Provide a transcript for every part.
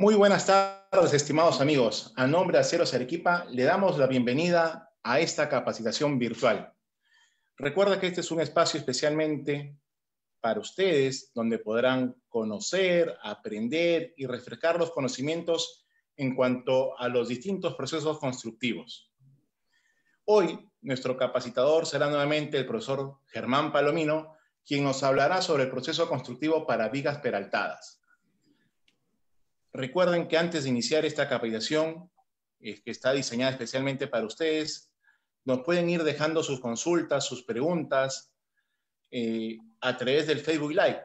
Muy buenas tardes, estimados amigos. A nombre de Aceros Arequipa, le damos la bienvenida a esta capacitación virtual. Recuerda que este es un espacio especialmente para ustedes, donde podrán conocer, aprender y refrescar los conocimientos en cuanto a los distintos procesos constructivos. Hoy, nuestro capacitador será nuevamente el profesor Germán Palomino, quien nos hablará sobre el proceso constructivo para vigas peraltadas. Recuerden que antes de iniciar esta capacitación, eh, que está diseñada especialmente para ustedes, nos pueden ir dejando sus consultas, sus preguntas eh, a través del Facebook Live,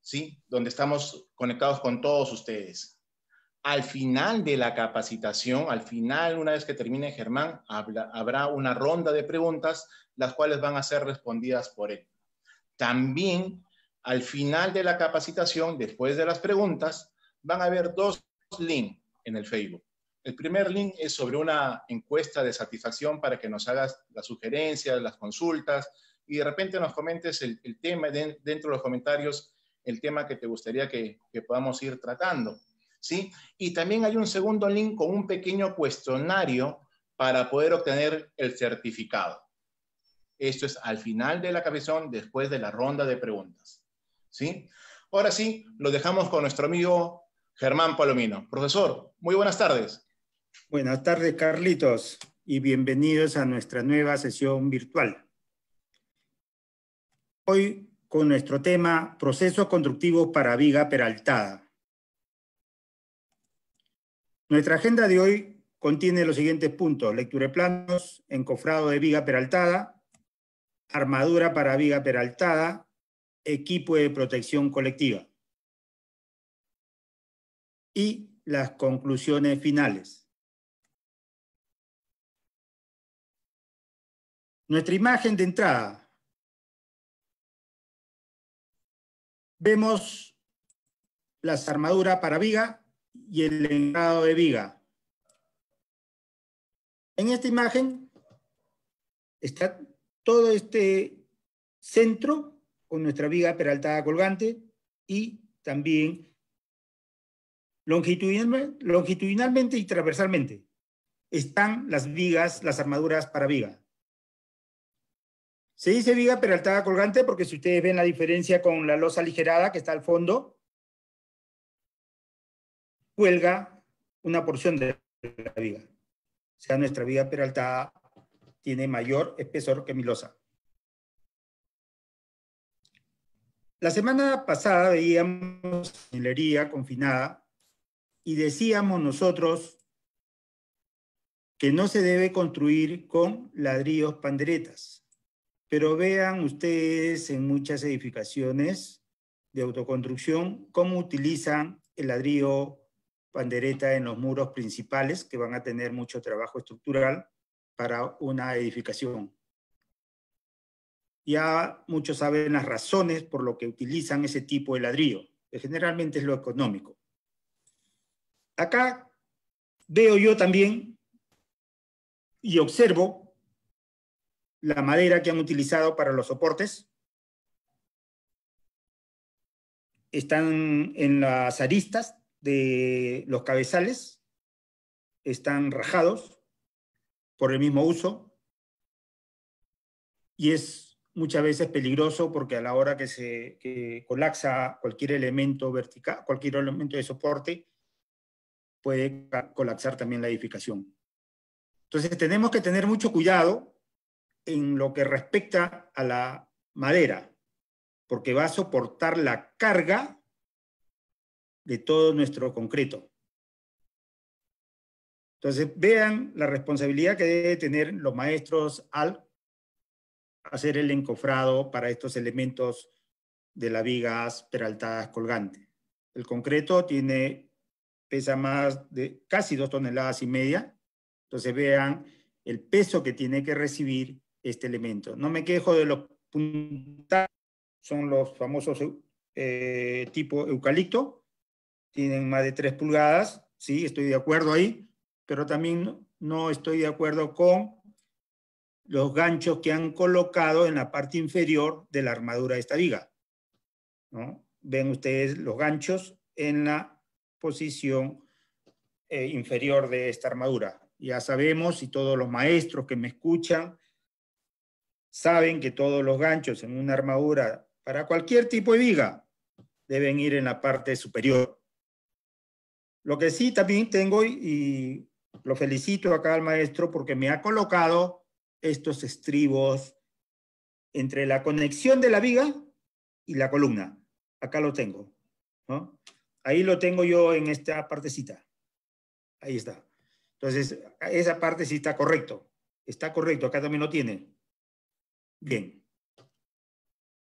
¿sí? donde estamos conectados con todos ustedes. Al final de la capacitación, al final, una vez que termine Germán, habrá una ronda de preguntas, las cuales van a ser respondidas por él. También, al final de la capacitación, después de las preguntas, van a haber dos links en el Facebook. El primer link es sobre una encuesta de satisfacción para que nos hagas las sugerencias, las consultas y de repente nos comentes el, tema dentro de los comentarios, el tema que te gustaría que, que, podamos ir tratando. ¿sí? Y también hay un segundo link con un pequeño cuestionario para poder obtener el certificado. Esto es al final de la cabezón, después de la ronda de preguntas. ¿sí? Ahora sí, lo dejamos con nuestro amigo Germán Palomino. Profesor, muy buenas tardes. Buenas tardes, Carlitos, y bienvenidos a nuestra nueva sesión virtual. Hoy con nuestro tema Procesos constructivos para viga peraltada. Nuestra agenda de hoy contiene los siguientes puntos. Lectura de planos, encofrado de viga peraltada, armadura para viga peraltada, equipo de protección colectiva y las conclusiones finales. Nuestra imagen de entrada. Vemos las armaduras para viga y el engrado de viga. En esta imagen está todo este centro con nuestra viga peraltada colgante y también Longitudinalmente, y transversalmente están las vigas, las armaduras para viga. Se dice viga peraltada colgante porque si ustedes ven la diferencia con la losa aligerada que está al fondo, cuelga una porción de la viga. O sea, nuestra viga peraltada tiene mayor espesor que mi losa. La semana pasada veíamos hilería confinada y decíamos nosotros que no se debe construir con ladrillos panderetas. Pero vean ustedes en muchas edificaciones de autoconstrucción cómo utilizan el ladrillo pandereta en los muros principales que van a tener mucho trabajo estructural para una edificación. Ya muchos saben las razones por lo que utilizan ese tipo de ladrillo, generalmente es lo económico acá veo yo también y observo la madera que han utilizado para los soportes. Están en las aristas de los cabezales, están rajados por el mismo uso y es muchas veces peligroso porque a la hora que se colapsa cualquier elemento vertical, cualquier elemento de soporte, puede colapsar también la edificación. Entonces tenemos que tener mucho cuidado en lo que respecta a la madera, porque va a soportar la carga de todo nuestro concreto. Entonces vean la responsabilidad que deben tener los maestros al hacer el encofrado para estos elementos de las vigas peraltadas colgantes. El concreto tiene pesa más de casi dos toneladas y media. Entonces vean el peso que tiene que recibir este elemento. No me quejo de los puntales, son los famosos eh, tipo eucalipto, tienen más de tres pulgadas, sí, estoy de acuerdo ahí, pero también no, estoy de acuerdo con los ganchos que han colocado en la parte inferior de la armadura de esta viga. ¿no? Ven ustedes los ganchos en la posición eh, inferior de esta armadura. Ya sabemos y todos los maestros que me escuchan saben que todos los ganchos en una armadura para cualquier tipo de viga deben ir en la parte superior. Lo que sí también tengo y lo felicito acá al maestro porque me ha colocado estos estribos entre la conexión de la viga y la columna. Acá lo tengo. ¿no? Ahí lo tengo yo en esta partecita. Ahí está. Entonces, esa parte sí está correcto. Está correcto, acá también lo tiene. Bien.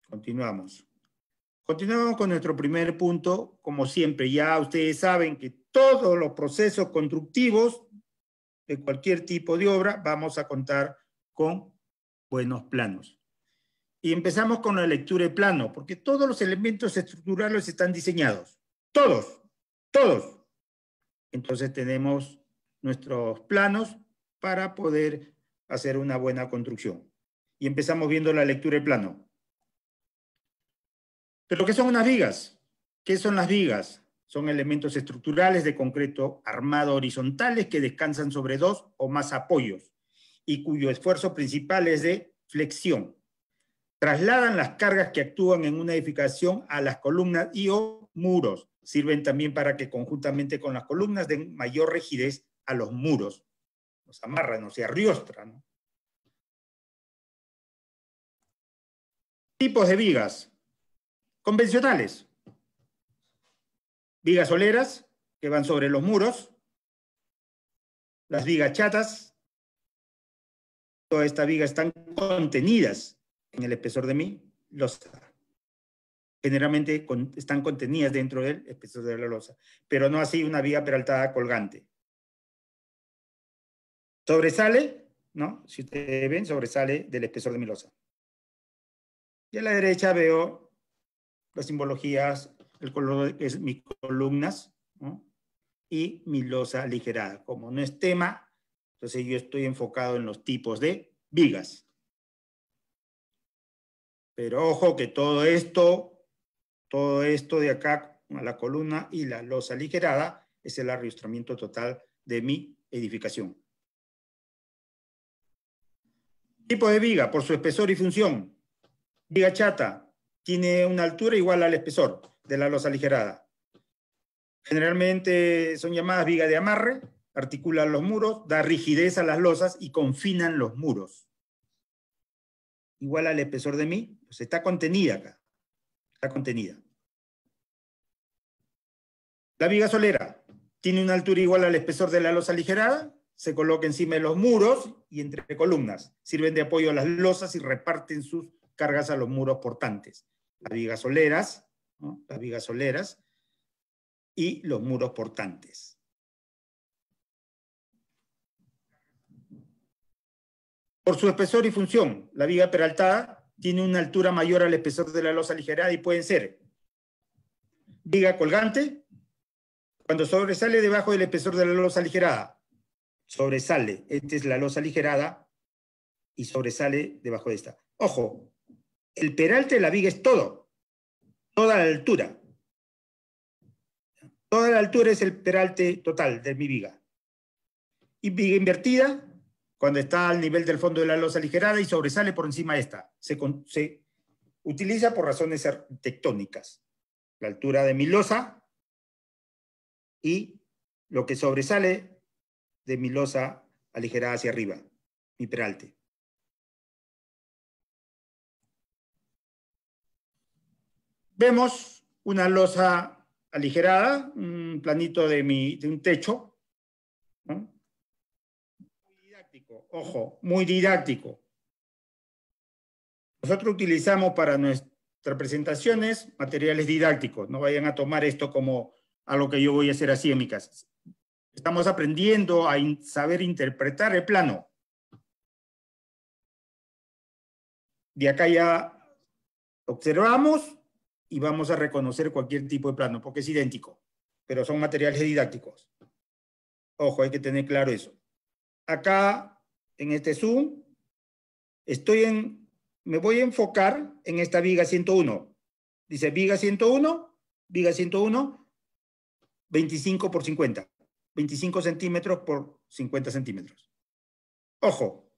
Continuamos. Continuamos con nuestro primer punto. Como siempre, ya ustedes saben que todos los procesos constructivos de cualquier tipo de obra vamos a contar con buenos planos. Y empezamos con la lectura de plano, porque todos los elementos estructurales están diseñados. Todos, todos. Entonces tenemos nuestros planos para poder hacer una buena construcción. Y empezamos viendo la lectura del plano. Pero ¿qué son unas vigas? ¿Qué son las vigas? Son elementos estructurales de concreto armado horizontales que descansan sobre dos o más apoyos y cuyo esfuerzo principal es de flexión. Trasladan las cargas que actúan en una edificación a las columnas y o muros sirven también para que conjuntamente con las columnas den mayor rigidez a los muros, los amarran, o sea, arriostran. Tipos de vigas convencionales. Vigas soleras, que van sobre los muros, las vigas chatas, todas estas vigas están contenidas en el espesor de mí, los generalmente están contenidas dentro del espesor de la losa, pero no así una viga peraltada colgante. Sobresale, ¿no? Si ustedes ven, sobresale del espesor de mi losa. Y a la derecha veo las simbologías, el color es mis columnas y mi losa aligerada. Como no es tema, entonces yo estoy enfocado en los tipos de vigas. Pero ojo que todo esto todo esto de acá, la columna y la losa aligerada, es el arriostramiento total de mi edificación. Tipo de viga, por su espesor y función. Viga chata, tiene una altura igual al espesor de la losa aligerada. Generalmente son llamadas viga de amarre, articulan los muros, da rigidez a las losas y confinan los muros. Igual al espesor de mí, pues está contenida acá contenida. La viga solera tiene una altura igual al espesor de la losa aligerada, se coloca encima de los muros y entre columnas. Sirven de apoyo a las losas y reparten sus cargas a los muros portantes. Las vigas soleras, las vigas soleras y los muros portantes. Por su espesor y función, la viga peraltada tiene una altura mayor al espesor de la losa aligerada y pueden ser viga colgante, cuando sobresale debajo del espesor de la losa aligerada, sobresale, esta es la losa aligerada y sobresale debajo de esta. Ojo, el peralte de la viga es todo, toda la altura. Toda la altura es el peralte total de mi viga. Y viga invertida, cuando está al nivel del fondo de la losa aligerada y sobresale por encima de esta. Se, utiliza por razones arquitectónicas La altura de mi losa y lo que sobresale de mi losa aligerada hacia arriba, mi peralte. Vemos una losa aligerada, un planito de, de un techo didáctico, ojo, muy didáctico. Nosotros utilizamos para nuestras presentaciones materiales didácticos. No vayan a tomar esto como algo que yo voy a hacer así en mi casa. Estamos aprendiendo a saber interpretar el plano. De acá ya observamos y vamos a reconocer cualquier tipo de plano, porque es idéntico, pero son materiales didácticos. Ojo, hay que tener claro eso acá en este Zoom, estoy en, me voy a enfocar en esta viga 101. Dice viga 101, viga 101, 25 por 50. 25 centímetros por 50 centímetros. Ojo,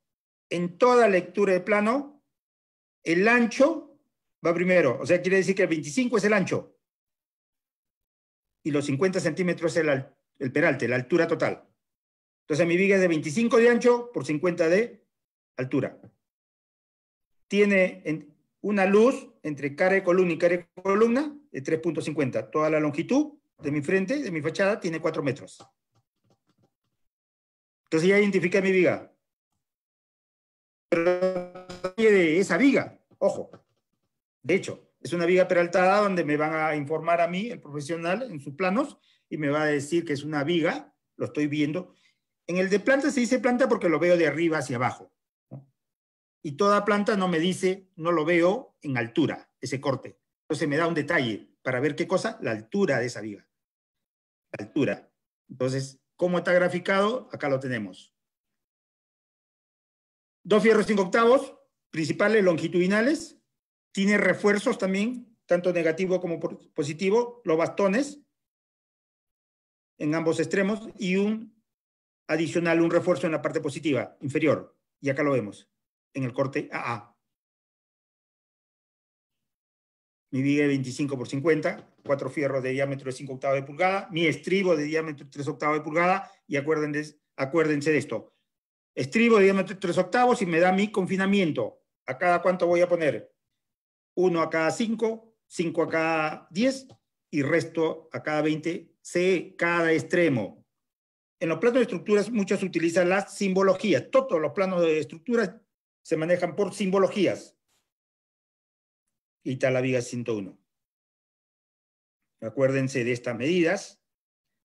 en toda lectura de plano, el ancho va primero. O sea, quiere decir que el 25 es el ancho. Y los 50 centímetros es el, el peralte, la altura total. Entonces mi viga es de 25 de ancho por 50 de altura. Tiene una luz entre cara de columna y cara de columna de 3.50. Toda la longitud de mi frente, de mi fachada, tiene 4 metros. Entonces ya identifica mi viga. Pero de esa viga, ojo. De hecho, es una viga peraltada donde me van a informar a mí, el profesional, en sus planos, y me va a decir que es una viga, lo estoy viendo, en el de planta se dice planta porque lo veo de arriba hacia abajo. Y toda planta no me dice, no lo veo en altura, ese corte. Entonces me da un detalle para ver qué cosa, la altura de esa viga. La altura. Entonces, ¿cómo está graficado? Acá lo tenemos. Dos fierros cinco octavos, principales longitudinales. Tiene refuerzos también, tanto negativo como positivo. Los bastones en ambos extremos y un adicional un refuerzo en la parte positiva, inferior. Y acá lo vemos, en el corte AA. Mi viga de 25 por 50, cuatro fierros de diámetro de 5 octavos de pulgada, mi estribo de diámetro de 3 octavos de pulgada, y acuérdense, acuérdense de esto. Estribo de diámetro de 3 octavos y me da mi confinamiento. ¿A cada cuánto voy a poner? 1 a cada 5, 5 a cada 10 y resto a cada 20 C cada extremo. En los planos de estructuras muchas utilizan las simbologías. Todos los planos de estructuras se manejan por simbologías. Y viga 101. Acuérdense de estas medidas,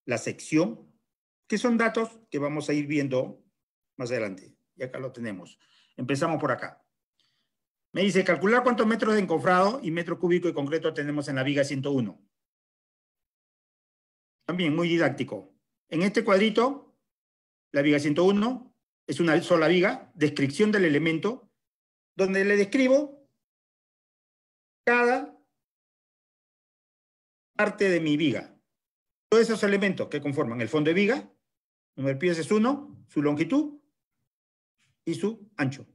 la sección, que son datos que vamos a ir viendo más adelante. Y acá lo tenemos. Empezamos por acá. Me dice, calcular cuántos metros de encofrado y metro cúbico y concreto tenemos en la viga 101. También muy didáctico. En este cuadrito, la viga 101 es una sola viga, descripción del elemento, donde le describo cada parte de mi viga. Todos esos elementos que conforman el fondo de viga, número de pies es 1, su longitud y su ancho.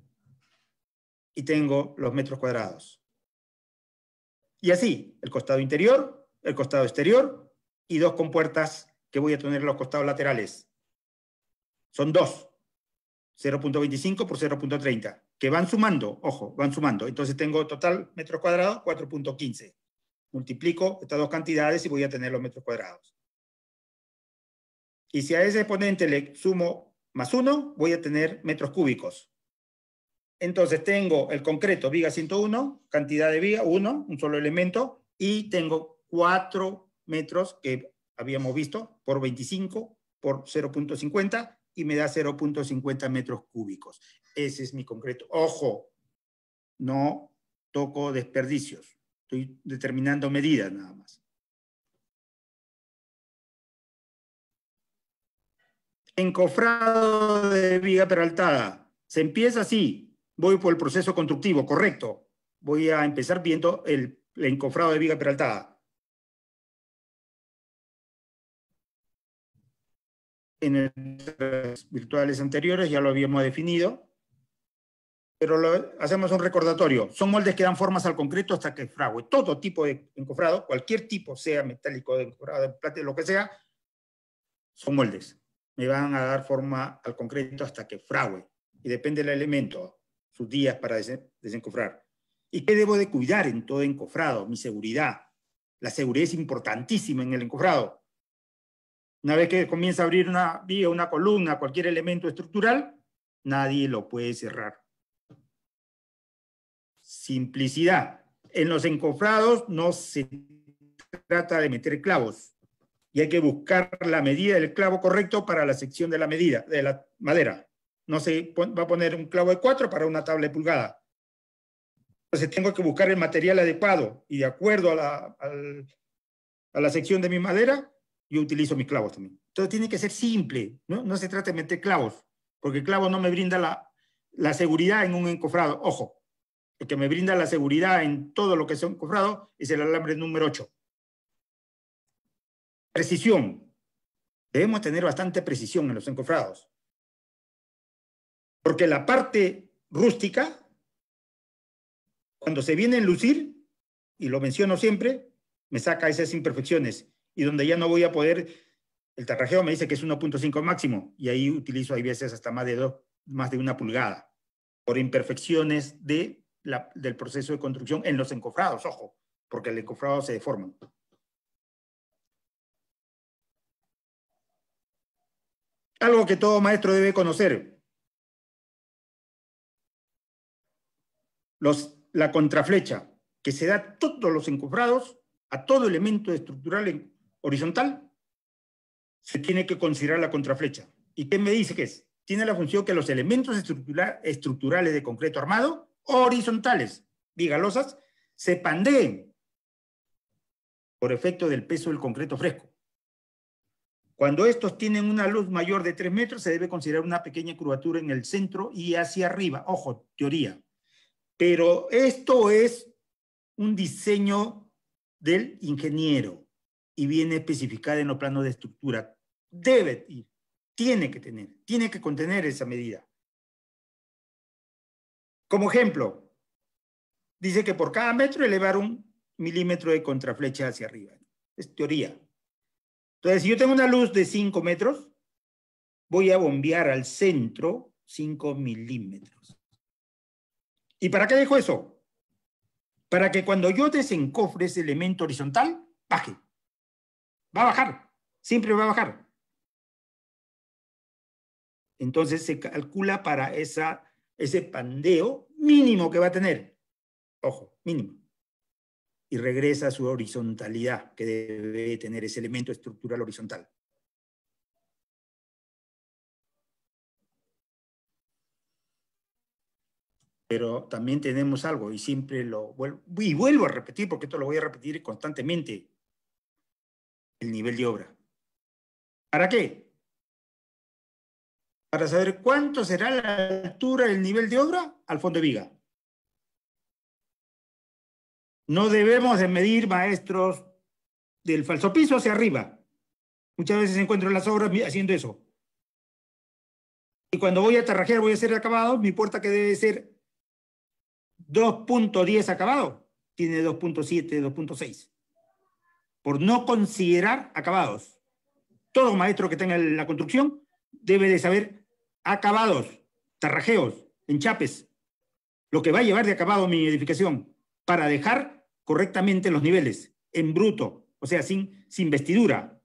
Y tengo los metros cuadrados. Y así, el costado interior, el costado exterior y dos compuertas que voy a tener los costados laterales. Son dos. 0.25 por 0.30, que van sumando, ojo, van sumando. Entonces tengo total metros cuadrados 4.15. Multiplico estas dos cantidades y voy a tener los metros cuadrados. Y si a ese exponente le sumo más uno, voy a tener metros cúbicos. Entonces tengo el concreto, viga 101, cantidad de viga 1, un solo elemento, y tengo cuatro metros que habíamos visto, por 25, por 0.50 y me da 0.50 metros cúbicos. Ese es mi concreto. Ojo, no toco desperdicios. Estoy determinando medidas nada más. Encofrado de viga peraltada. Se empieza así. Voy por el proceso constructivo, correcto. Voy a empezar viendo el, el encofrado de viga peraltada en las virtuales anteriores, ya lo habíamos definido, pero lo, hacemos un recordatorio. Son moldes que dan formas al concreto hasta que frague. Todo tipo de encofrado, cualquier tipo, sea metálico, de encofrado, de plata, lo que sea, son moldes. Me van a dar forma al concreto hasta que frague. Y depende del elemento, sus días para desencofrar. ¿Y qué debo de cuidar en todo encofrado? Mi seguridad. La seguridad es importantísima en el encofrado. Una vez que comienza a abrir una vía, una columna, cualquier elemento estructural, nadie lo puede cerrar. Simplicidad. En los encofrados no se trata de meter clavos y hay que buscar la medida del clavo correcto para la sección de la medida de la madera. No se va a poner un clavo de cuatro para una tabla de pulgada. Entonces tengo que buscar el material adecuado y de acuerdo a la, a la sección de mi madera, yo utilizo mis clavos también. Entonces tiene que ser simple, ¿no? se trata de meter clavos, porque el clavo no me brinda la, seguridad en un encofrado. Ojo, el que me brinda la seguridad en todo lo que es encofrado es el alambre número 8. Precisión. Debemos tener bastante precisión en los encofrados. Porque la parte rústica, cuando se viene a lucir, y lo menciono siempre, me saca esas imperfecciones y donde ya no voy a poder, el tarrajeo me dice que es 1.5 máximo y ahí utilizo hay veces hasta más de, más de una pulgada por imperfecciones de del proceso de construcción en los encofrados, ojo, porque el encofrado se deforma. Algo que todo maestro debe conocer. Los, la contraflecha, que se da a todos los encofrados, a todo elemento estructural horizontal, se tiene que considerar la contraflecha. ¿Y qué me dice que es? Tiene la función que los elementos estructurales de concreto armado, horizontales, vigalosas, se pandeen por efecto del peso del concreto fresco. Cuando estos tienen una luz mayor de 3 metros, se debe considerar una pequeña curvatura en el centro y hacia arriba. Ojo, teoría. Pero esto es un diseño del ingeniero y viene especificada en los planos de estructura. Debe ir, tiene que tener, tiene que contener esa medida. Como ejemplo, dice que por cada metro elevar un milímetro de contraflecha hacia arriba. Es teoría. Entonces, si yo tengo una luz de 5 metros, voy a bombear al centro 5 milímetros. ¿Y para qué dejo eso? Para que cuando yo desencofre ese elemento horizontal, baje. Va a bajar, siempre va a bajar. Entonces se calcula para esa, ese pandeo mínimo que va a tener. Ojo, mínimo. Y regresa a su horizontalidad que debe tener ese elemento estructural horizontal. Pero también tenemos algo, y siempre lo vuelvo, y vuelvo a repetir, porque esto lo voy a repetir constantemente nivel de obra. ¿Para qué? Para saber cuánto será la altura del nivel de obra al fondo de viga. No debemos de medir maestros del falso piso hacia arriba. Muchas veces encuentro las obras haciendo eso. Y cuando voy a tarrajear, voy a hacer acabado, mi puerta que debe ser 2.10 acabado, tiene 2.7, 2.6 por no considerar acabados. Todo maestro que tenga la construcción debe de saber acabados, tarrajeos, enchapes, lo que va a llevar de acabado mi edificación, para dejar correctamente los niveles, en bruto, o sea, sin, sin vestidura.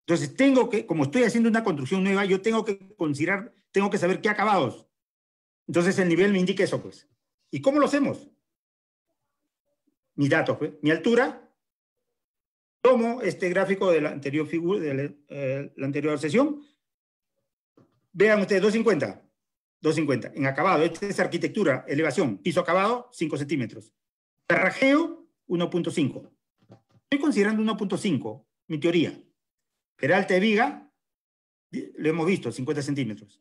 Entonces, tengo que, como estoy haciendo una construcción nueva, yo tengo que considerar, tengo que saber qué acabados. Entonces, el nivel me indica eso, pues. ¿Y cómo lo hacemos? Mi dato, pues. mi altura, tomo este gráfico de la anterior, figura, de eh, la, anterior sesión. Vean ustedes, 250. 250. En acabado, esta es arquitectura, elevación, piso acabado, 5 centímetros. Tarrajeo, 1.5. Estoy considerando 1.5, mi teoría. Peralta de viga, lo hemos visto, 50 centímetros.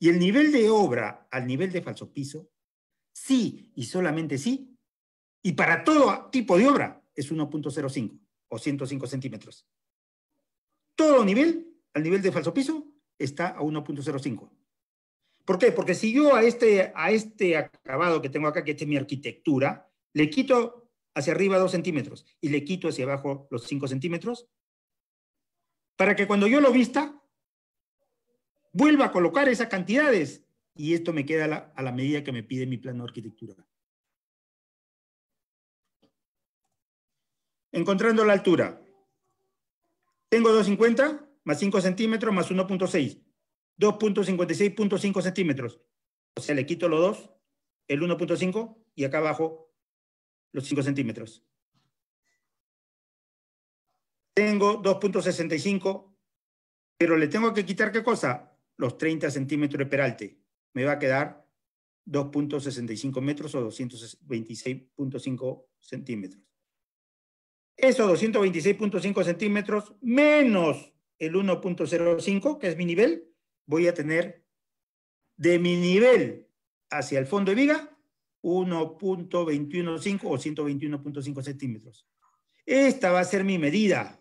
Y el nivel de obra al nivel de falso piso, sí y solamente sí, y para todo tipo de obra, es 1.05 o 105 centímetros. Todo nivel, al nivel de falso piso, está a 1.05. ¿Por qué? Porque si yo a este, a este acabado que tengo acá, que es mi arquitectura, le quito hacia arriba 2 centímetros y le quito hacia abajo los 5 centímetros, para que cuando yo lo vista, vuelva a colocar esas cantidades y esto me queda a la, a la medida que me pide mi plano de arquitectura. Encontrando la altura. Tengo 250 más 5 centímetros más 1.6. 2.56.5 centímetros. O sea, le quito los dos, el 1.5 y acá abajo los 5 centímetros. Tengo 2.65, pero le tengo que quitar qué cosa? Los 30 centímetros de peralte. Me va a quedar 2.65 metros o 226.5 centímetros esos 226.5 centímetros menos el 1.05, que es mi nivel, voy a tener de mi nivel hacia el fondo de viga 1.215 o 121.5 centímetros. Esta va a ser mi medida,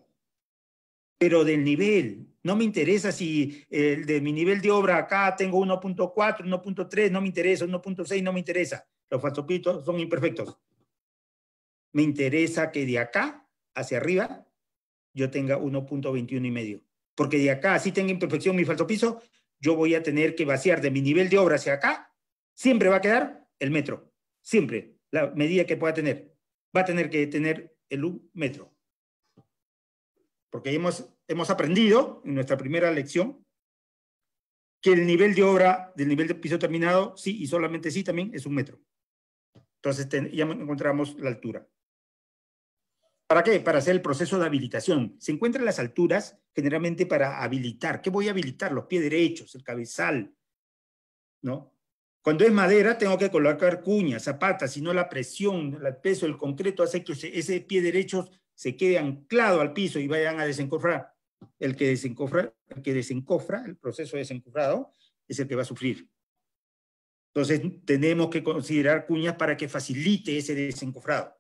pero del nivel. No me interesa si de mi nivel de obra acá tengo 1.4, 1.3, no me interesa, 1.6, no me interesa. Los falsopitos son imperfectos. Me interesa que de acá hacia arriba, yo tenga 1.21 y medio. Porque de acá, si tengo imperfección mi falso piso, yo voy a tener que vaciar de mi nivel de obra hacia acá, siempre va a quedar el metro. Siempre, la medida que pueda tener. Va a tener que tener el metro. Porque hemos, hemos aprendido en nuestra primera lección que el nivel de obra del nivel de piso terminado, sí y solamente sí también es un metro. Entonces ya encontramos la altura. ¿Para qué? Para hacer el proceso de habilitación. Se encuentran las alturas generalmente para habilitar. ¿Qué voy a habilitar? Los pies derechos, el cabezal, ¿no? Cuando es madera, tengo que colocar cuñas, zapatas, si no la presión, el peso, el concreto hace que ese pie derecho se quede anclado al piso y vayan a desencofrar. El que desencofra, el que desencofra, el proceso desencofrado, es el que va a sufrir. Entonces, tenemos que considerar cuñas para que facilite ese desencofrado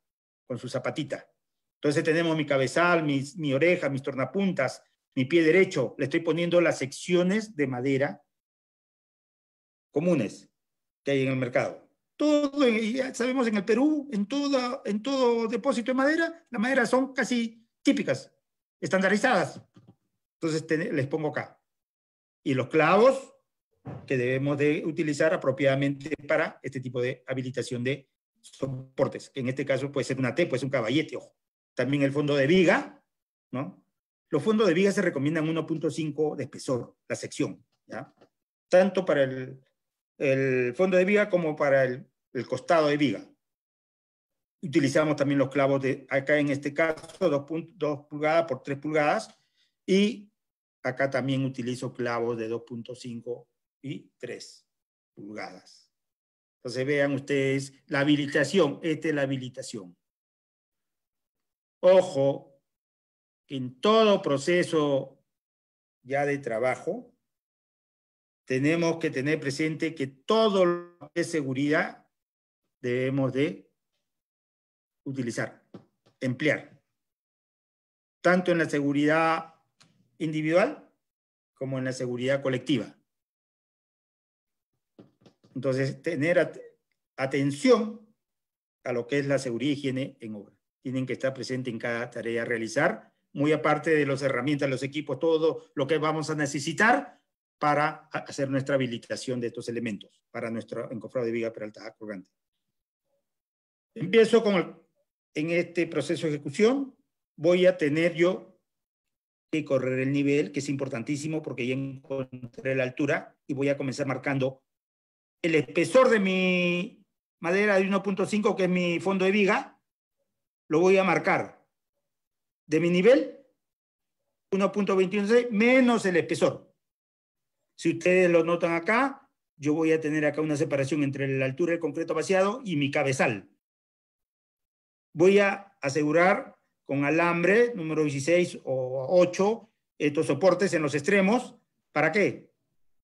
con su zapatita. Entonces tenemos mi cabezal, mi oreja, mis tornapuntas, mi pie derecho. Le estoy poniendo las secciones de madera comunes que hay en el mercado. Todo, ya sabemos, en el Perú, en, todo, en todo depósito de madera, las maderas son casi típicas, estandarizadas. Entonces les pongo acá. Y los clavos que debemos de utilizar apropiadamente para este tipo de habilitación de soportes. En este caso puede ser una T, puede ser un caballete, ojo. También el fondo de viga, ¿no? Los fondos de viga se recomiendan 1.5 de espesor, la sección, ¿ya? Tanto para el, fondo de viga como para el, costado de viga. Utilizamos también los clavos de, acá en este caso, 2, 2 pulgadas por 3 pulgadas, y acá también utilizo clavos de 2.5 y 3 pulgadas. Entonces vean ustedes la habilitación, esta es la habilitación. Ojo, en todo proceso ya de trabajo, tenemos que tener presente que todo lo que es seguridad debemos de utilizar, emplear, tanto en la seguridad individual como en la seguridad colectiva. Entonces, tener atención a lo que es la seguridad y higiene en obra tienen que estar presentes en cada tarea a realizar, muy aparte de las herramientas, los equipos, todo lo que vamos a necesitar para hacer nuestra habilitación de estos elementos para nuestro encofrado de viga peraltada colgante. Empiezo con en este proceso de ejecución, voy a tener yo que correr el nivel, que es importantísimo porque ya encontré la altura y voy a comenzar marcando el espesor de mi madera de 1.5, que es mi fondo de viga, lo voy a marcar de mi nivel 1.216 menos el espesor. Si ustedes lo notan acá, yo voy a tener acá una separación entre la altura del concreto vaciado y mi cabezal. Voy a asegurar con alambre número 16 o 8 estos soportes en los extremos. ¿Para qué?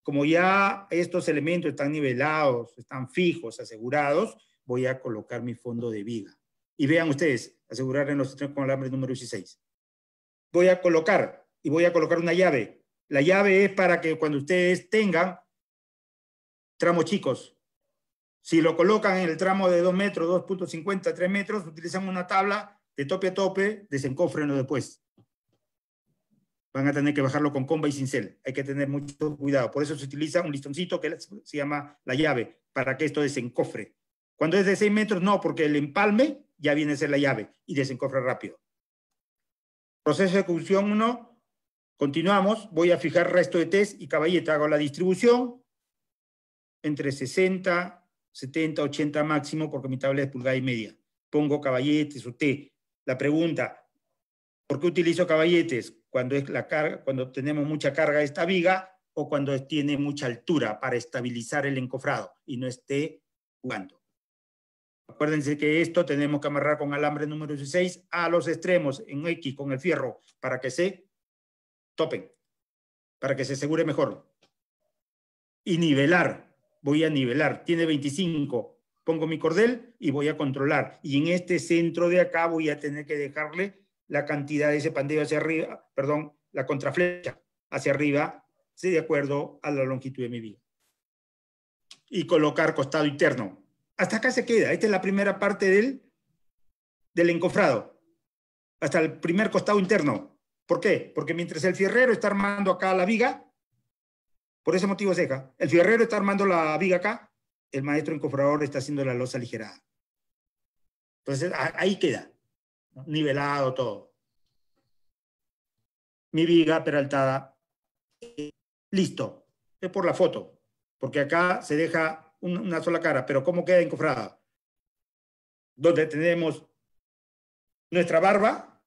Como ya estos elementos están nivelados, están fijos, asegurados, voy a colocar mi fondo de viga. Y vean ustedes, asegurar en los tres con alambre número 16. Voy a colocar, y voy a colocar una llave. La llave es para que cuando ustedes tengan tramos chicos, si lo colocan en el tramo de 2 metros, 2.50, 3 metros, utilizan una tabla de tope a tope, desencofrenlo después. Van a tener que bajarlo con comba y cincel. Hay que tener mucho cuidado. Por eso se utiliza un listoncito que se llama la llave, para que esto desencofre. Cuando es de 6 metros, no, porque el empalme ya viene a ser la llave y desencofre rápido. Proceso de ejecución 1, continuamos, voy a fijar resto de test y caballete. hago la distribución entre 60, 70, 80 máximo, porque mi tabla es pulgada y media. Pongo caballetes o T. La pregunta, ¿por qué utilizo caballetes? Cuando, es la carga, cuando tenemos mucha carga de esta viga o cuando tiene mucha altura para estabilizar el encofrado y no esté jugando. Acuérdense que esto tenemos que amarrar con alambre número 16 a los extremos en X con el fierro para que se topen, para que se asegure mejor. Y nivelar, voy a nivelar, tiene 25, pongo mi cordel y voy a controlar. Y en este centro de acá voy a tener que dejarle la cantidad de ese pandeo hacia arriba, perdón, la contraflecha hacia arriba, de acuerdo a la longitud de mi vía. Y colocar costado interno, hasta acá se queda. Esta es la primera parte del, del encofrado, hasta el primer costado interno. ¿Por qué? Porque mientras el fierrero está armando acá la viga, por ese motivo se deja. El fierrero está armando la viga acá, el maestro encofrador está haciendo la losa aligerada. Entonces ahí queda, nivelado todo. Mi viga peraltada, listo. Es por la foto, porque acá se deja una sola cara, pero ¿cómo queda encofrada? Donde tenemos nuestra barba,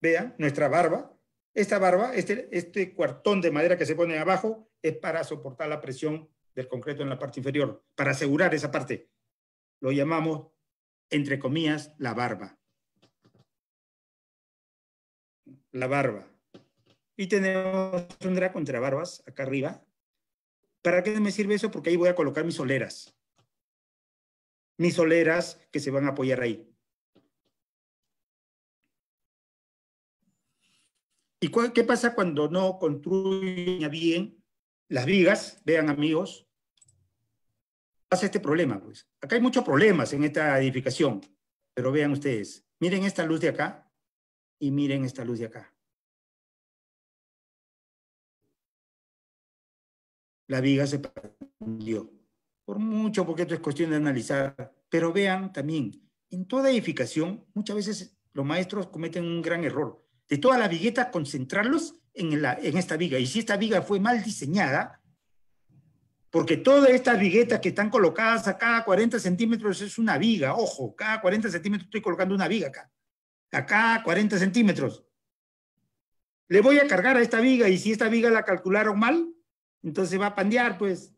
vean, nuestra barba, esta barba, este, este cuartón de madera que se pone abajo es para soportar la presión del concreto en la parte inferior, para asegurar esa parte. Lo llamamos, entre comillas, la barba. La barba. Y tenemos tendrá contrabarbas acá arriba, ¿Para qué me sirve eso? Porque ahí voy a colocar mis soleras. Mis soleras que se van a apoyar ahí. ¿Y qué pasa cuando no construyen bien las vigas? Vean, amigos, pasa este problema. Pues. Acá hay muchos problemas en esta edificación, pero vean ustedes. Miren esta luz de acá y miren esta luz de acá. la viga se perdió. Por mucho, porque esto es cuestión de analizar. Pero vean también, en toda edificación, muchas veces los maestros cometen un gran error. De toda la vigueta, concentrarlos en, en esta viga. Y si esta viga fue mal diseñada, porque todas estas viguetas que están colocadas a cada 40 centímetros es una viga, ojo, cada 40 centímetros estoy colocando una viga acá, acá 40 centímetros. Le voy a cargar a esta viga y si esta viga la calcularon mal, entonces se va a pandear, pues.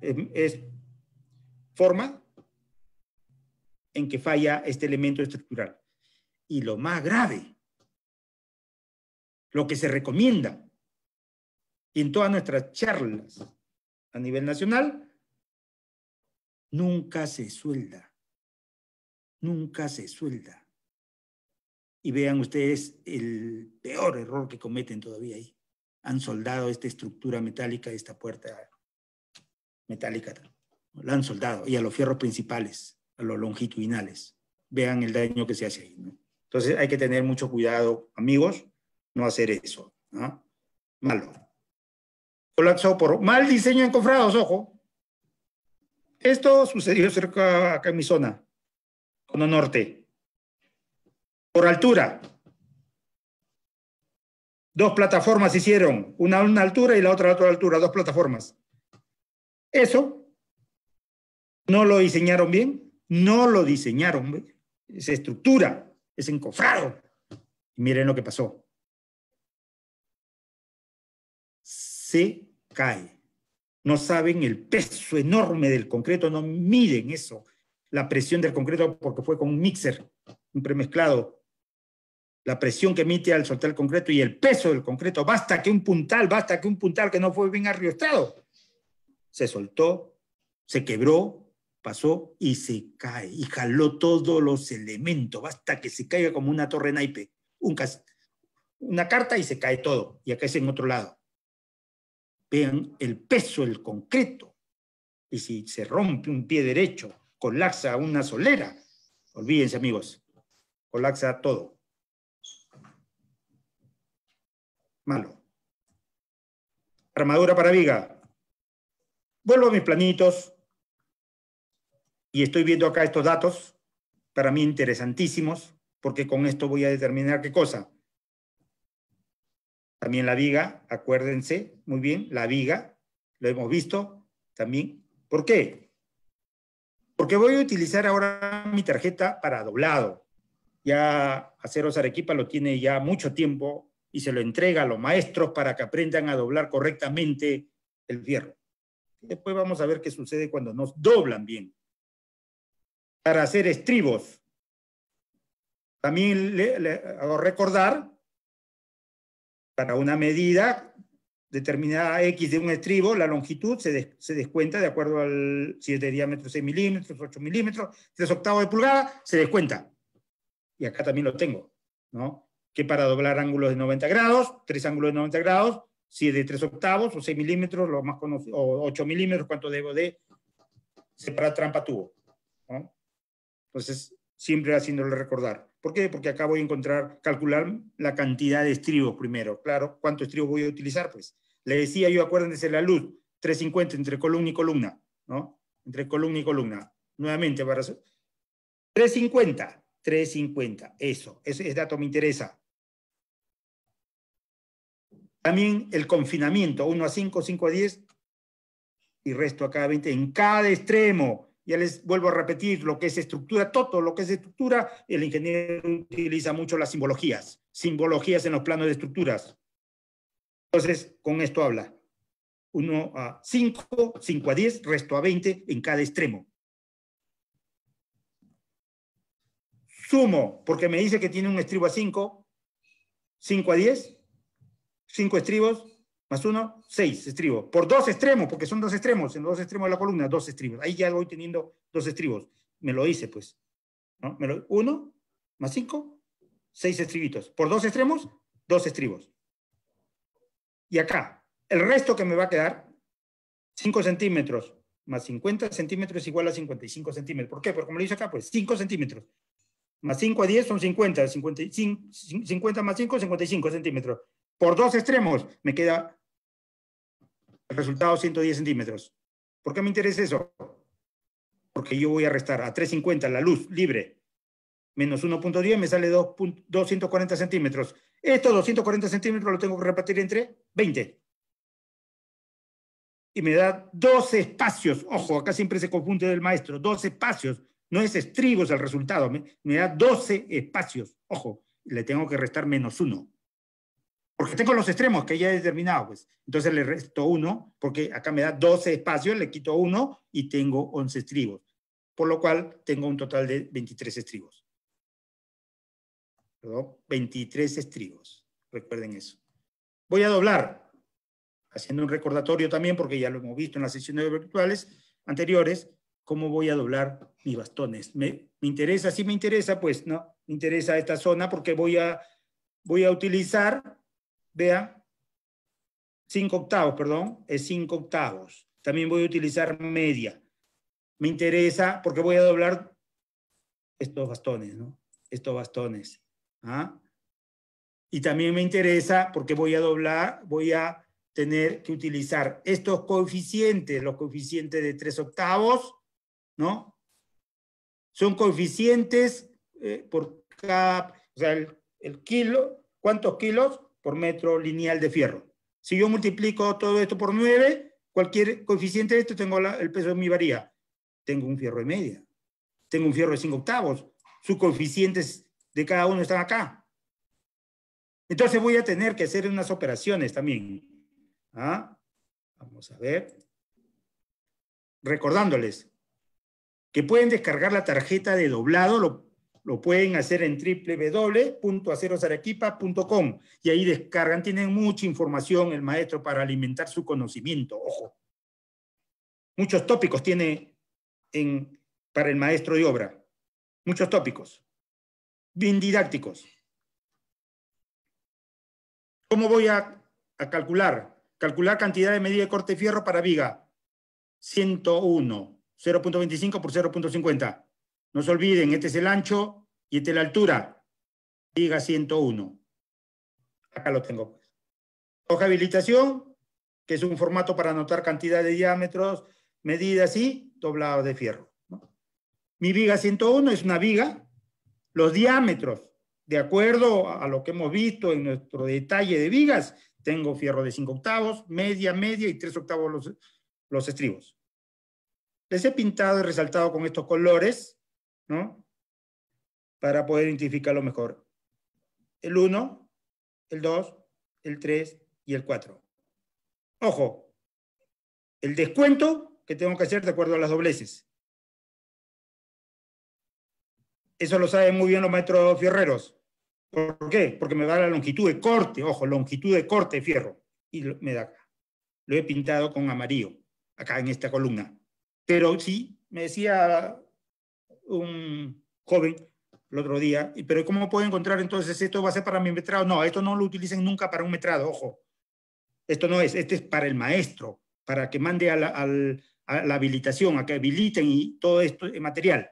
Em, es forma en que falla este elemento estructural. Y lo más grave, lo que se recomienda en todas nuestras charlas a nivel nacional, nunca se suelda. Nunca se suelda. Y vean ustedes el peor error que cometen todavía ahí han soldado esta estructura metálica, esta puerta metálica. La han soldado y a los fierros principales, a los longitudinales. Vean el daño que se hace ahí. Entonces hay que tener mucho cuidado, amigos, no hacer eso. Malo. Colapsó por mal diseño en encofrados, ojo. Esto sucedió cerca acá en mi zona, el Norte. Por altura, Dos plataformas hicieron, una a una altura y la otra a otra altura, dos plataformas. Eso no lo diseñaron bien, no lo diseñaron. esa estructura, es encofrado. miren lo que pasó. Se cae. No saben el peso enorme del concreto, no miden eso, la presión del concreto porque fue con un mixer, un premezclado la presión que emite al soltar el concreto y el peso del concreto. Basta que un puntal, basta que un puntal que no fue bien arriostrado, se soltó, se quebró, pasó y se cae. Y jaló todos los elementos. Basta que se caiga como una torre naipe, un una carta y se cae todo. Y acá es en otro lado. Vean el peso del concreto. Y si se rompe un pie derecho, colapsa una solera. Olvídense, amigos, colapsa todo. malo. Armadura para viga. Vuelvo a mis planitos y estoy viendo acá estos datos, para mí interesantísimos, porque con esto voy a determinar qué cosa. También la viga, acuérdense muy bien, la viga, lo hemos visto también. ¿Por qué? Porque voy a utilizar ahora mi tarjeta para doblado. Ya Aceros Arequipa lo tiene ya mucho tiempo y se lo entrega a los maestros para que aprendan a doblar correctamente el fierro. Después vamos a ver qué sucede cuando nos doblan bien. Para hacer estribos. También le, hago recordar, para una medida determinada X de un estribo, la longitud se, se descuenta de acuerdo al si es de diámetro 6 milímetros, 8 milímetros, 3 octavos de pulgada, se descuenta. Y acá también lo tengo, ¿no? que para doblar ángulos de 90 grados, tres ángulos de 90 grados, si es de 3 octavos o 6 milímetros, lo más o 8 milímetros, cuánto debo de separar trampa tubo. Entonces, siempre haciéndole recordar. ¿Por qué? Porque acá voy a encontrar, calcular la cantidad de estribos primero. Claro, ¿cuánto estribo voy a utilizar? Pues le decía yo, acuérdense la luz, 350 entre columna y columna, ¿no? Entre columna y columna. Nuevamente, para 350, 350, eso, ese dato me interesa. También el confinamiento, 1 a 5, 5 a 10 y resto a cada 20, en cada extremo. Ya les vuelvo a repetir lo que es estructura, todo lo que es estructura, el ingeniero utiliza mucho las simbologías, simbologías en los planos de estructuras. Entonces, con esto habla. 1 a 5, 5 a 10, resto a 20 en cada extremo. Sumo, porque me dice que tiene un estribo a 5, 5 a 10, cinco estribos, más uno, seis estribos. Por dos extremos, porque son dos extremos, en los dos extremos de la columna, dos estribos. Ahí ya voy teniendo dos estribos. Me lo hice, pues. Me uno, más cinco, seis estribitos. Por dos extremos, dos estribos. Y acá, el resto que me va a quedar, cinco centímetros más 50 centímetros es igual a 55 centímetros. ¿Por qué? Porque como lo hice acá, pues cinco centímetros. Más 5 a 10 son 50. 50, 50 más 5, 55 centímetros por dos extremos, me queda el resultado 110 centímetros. ¿Por qué me interesa eso? Porque yo voy a restar a 350 la luz libre, menos 1.10 me sale 240 centímetros. Estos 240 centímetros lo tengo que repartir entre 20. Y me da 12 espacios. Ojo, acá siempre se confunde del maestro. 12 espacios. No es estribos el resultado. Me, me da 12 espacios. Ojo, le tengo que restar menos 1 porque tengo los extremos que ya he determinado, pues. Entonces le resto uno, porque acá me da 12 espacios, le quito uno y tengo 11 estribos, por lo cual tengo un total de 23 estribos. 23 estribos, recuerden eso. Voy a doblar, haciendo un recordatorio también, porque ya lo hemos visto en las sesiones virtuales anteriores, cómo voy a doblar mis bastones. ¿Me, interesa? si me interesa, pues no, me interesa esta zona porque voy a, voy a utilizar Vea, 5 octavos, perdón, es 5 octavos. También voy a utilizar media. Me interesa porque voy a doblar estos bastones, ¿no? Estos bastones. ¿ah? Y también me interesa porque voy a doblar, voy a tener que utilizar estos coeficientes, los coeficientes de 3 octavos, ¿no? Son coeficientes eh, por cada, o sea, el kilo, ¿cuántos kilos? por metro lineal de fierro. Si yo multiplico todo esto por 9, cualquier coeficiente de esto tengo el peso de mi varía. Tengo un fierro de media. Tengo un fierro de 5 octavos. Sus coeficientes de cada uno están acá. Entonces voy a tener que hacer unas operaciones también. ¿Ah? Vamos a ver. Recordándoles que pueden descargar la tarjeta de doblado, lo lo pueden hacer en www.acerosarequipa.com y ahí descargan. Tienen mucha información el maestro para alimentar su conocimiento. Ojo. Muchos tópicos tiene en, para el maestro de obra. Muchos tópicos. Bien didácticos. ¿Cómo voy a, a calcular? Calcular cantidad de medida de corte de fierro para viga. 101. 0.25 por 0.50. No se olviden, este es el ancho y esta es la altura. viga 101. Acá lo tengo. Pues. Hoja habilitación, que es un formato para anotar cantidad de diámetros, medidas y doblado de fierro. Mi viga 101 es una viga. Los diámetros, de acuerdo a lo que hemos visto en nuestro detalle de vigas, tengo fierro de 5 octavos, media, media y 3 octavos los, los estribos. Les he pintado y resaltado con estos colores ¿no? Para poder identificarlo mejor. El 1, el 2, el 3 y el 4. Ojo, el descuento que tengo que hacer de acuerdo a las dobleces. Eso lo saben muy bien los maestros fierreros. ¿Por qué? Porque me da la longitud de corte, ojo, longitud de corte de fierro. Y me da acá. Lo he pintado con amarillo, acá en esta columna. Pero sí, me decía un joven el otro día, pero ¿cómo puedo encontrar entonces esto va a ser para mi metrado? No, esto no lo utilicen nunca para un metrado, ojo. Esto no es, este es para el maestro, para que mande a la, habilitación, a que habiliten y todo esto material.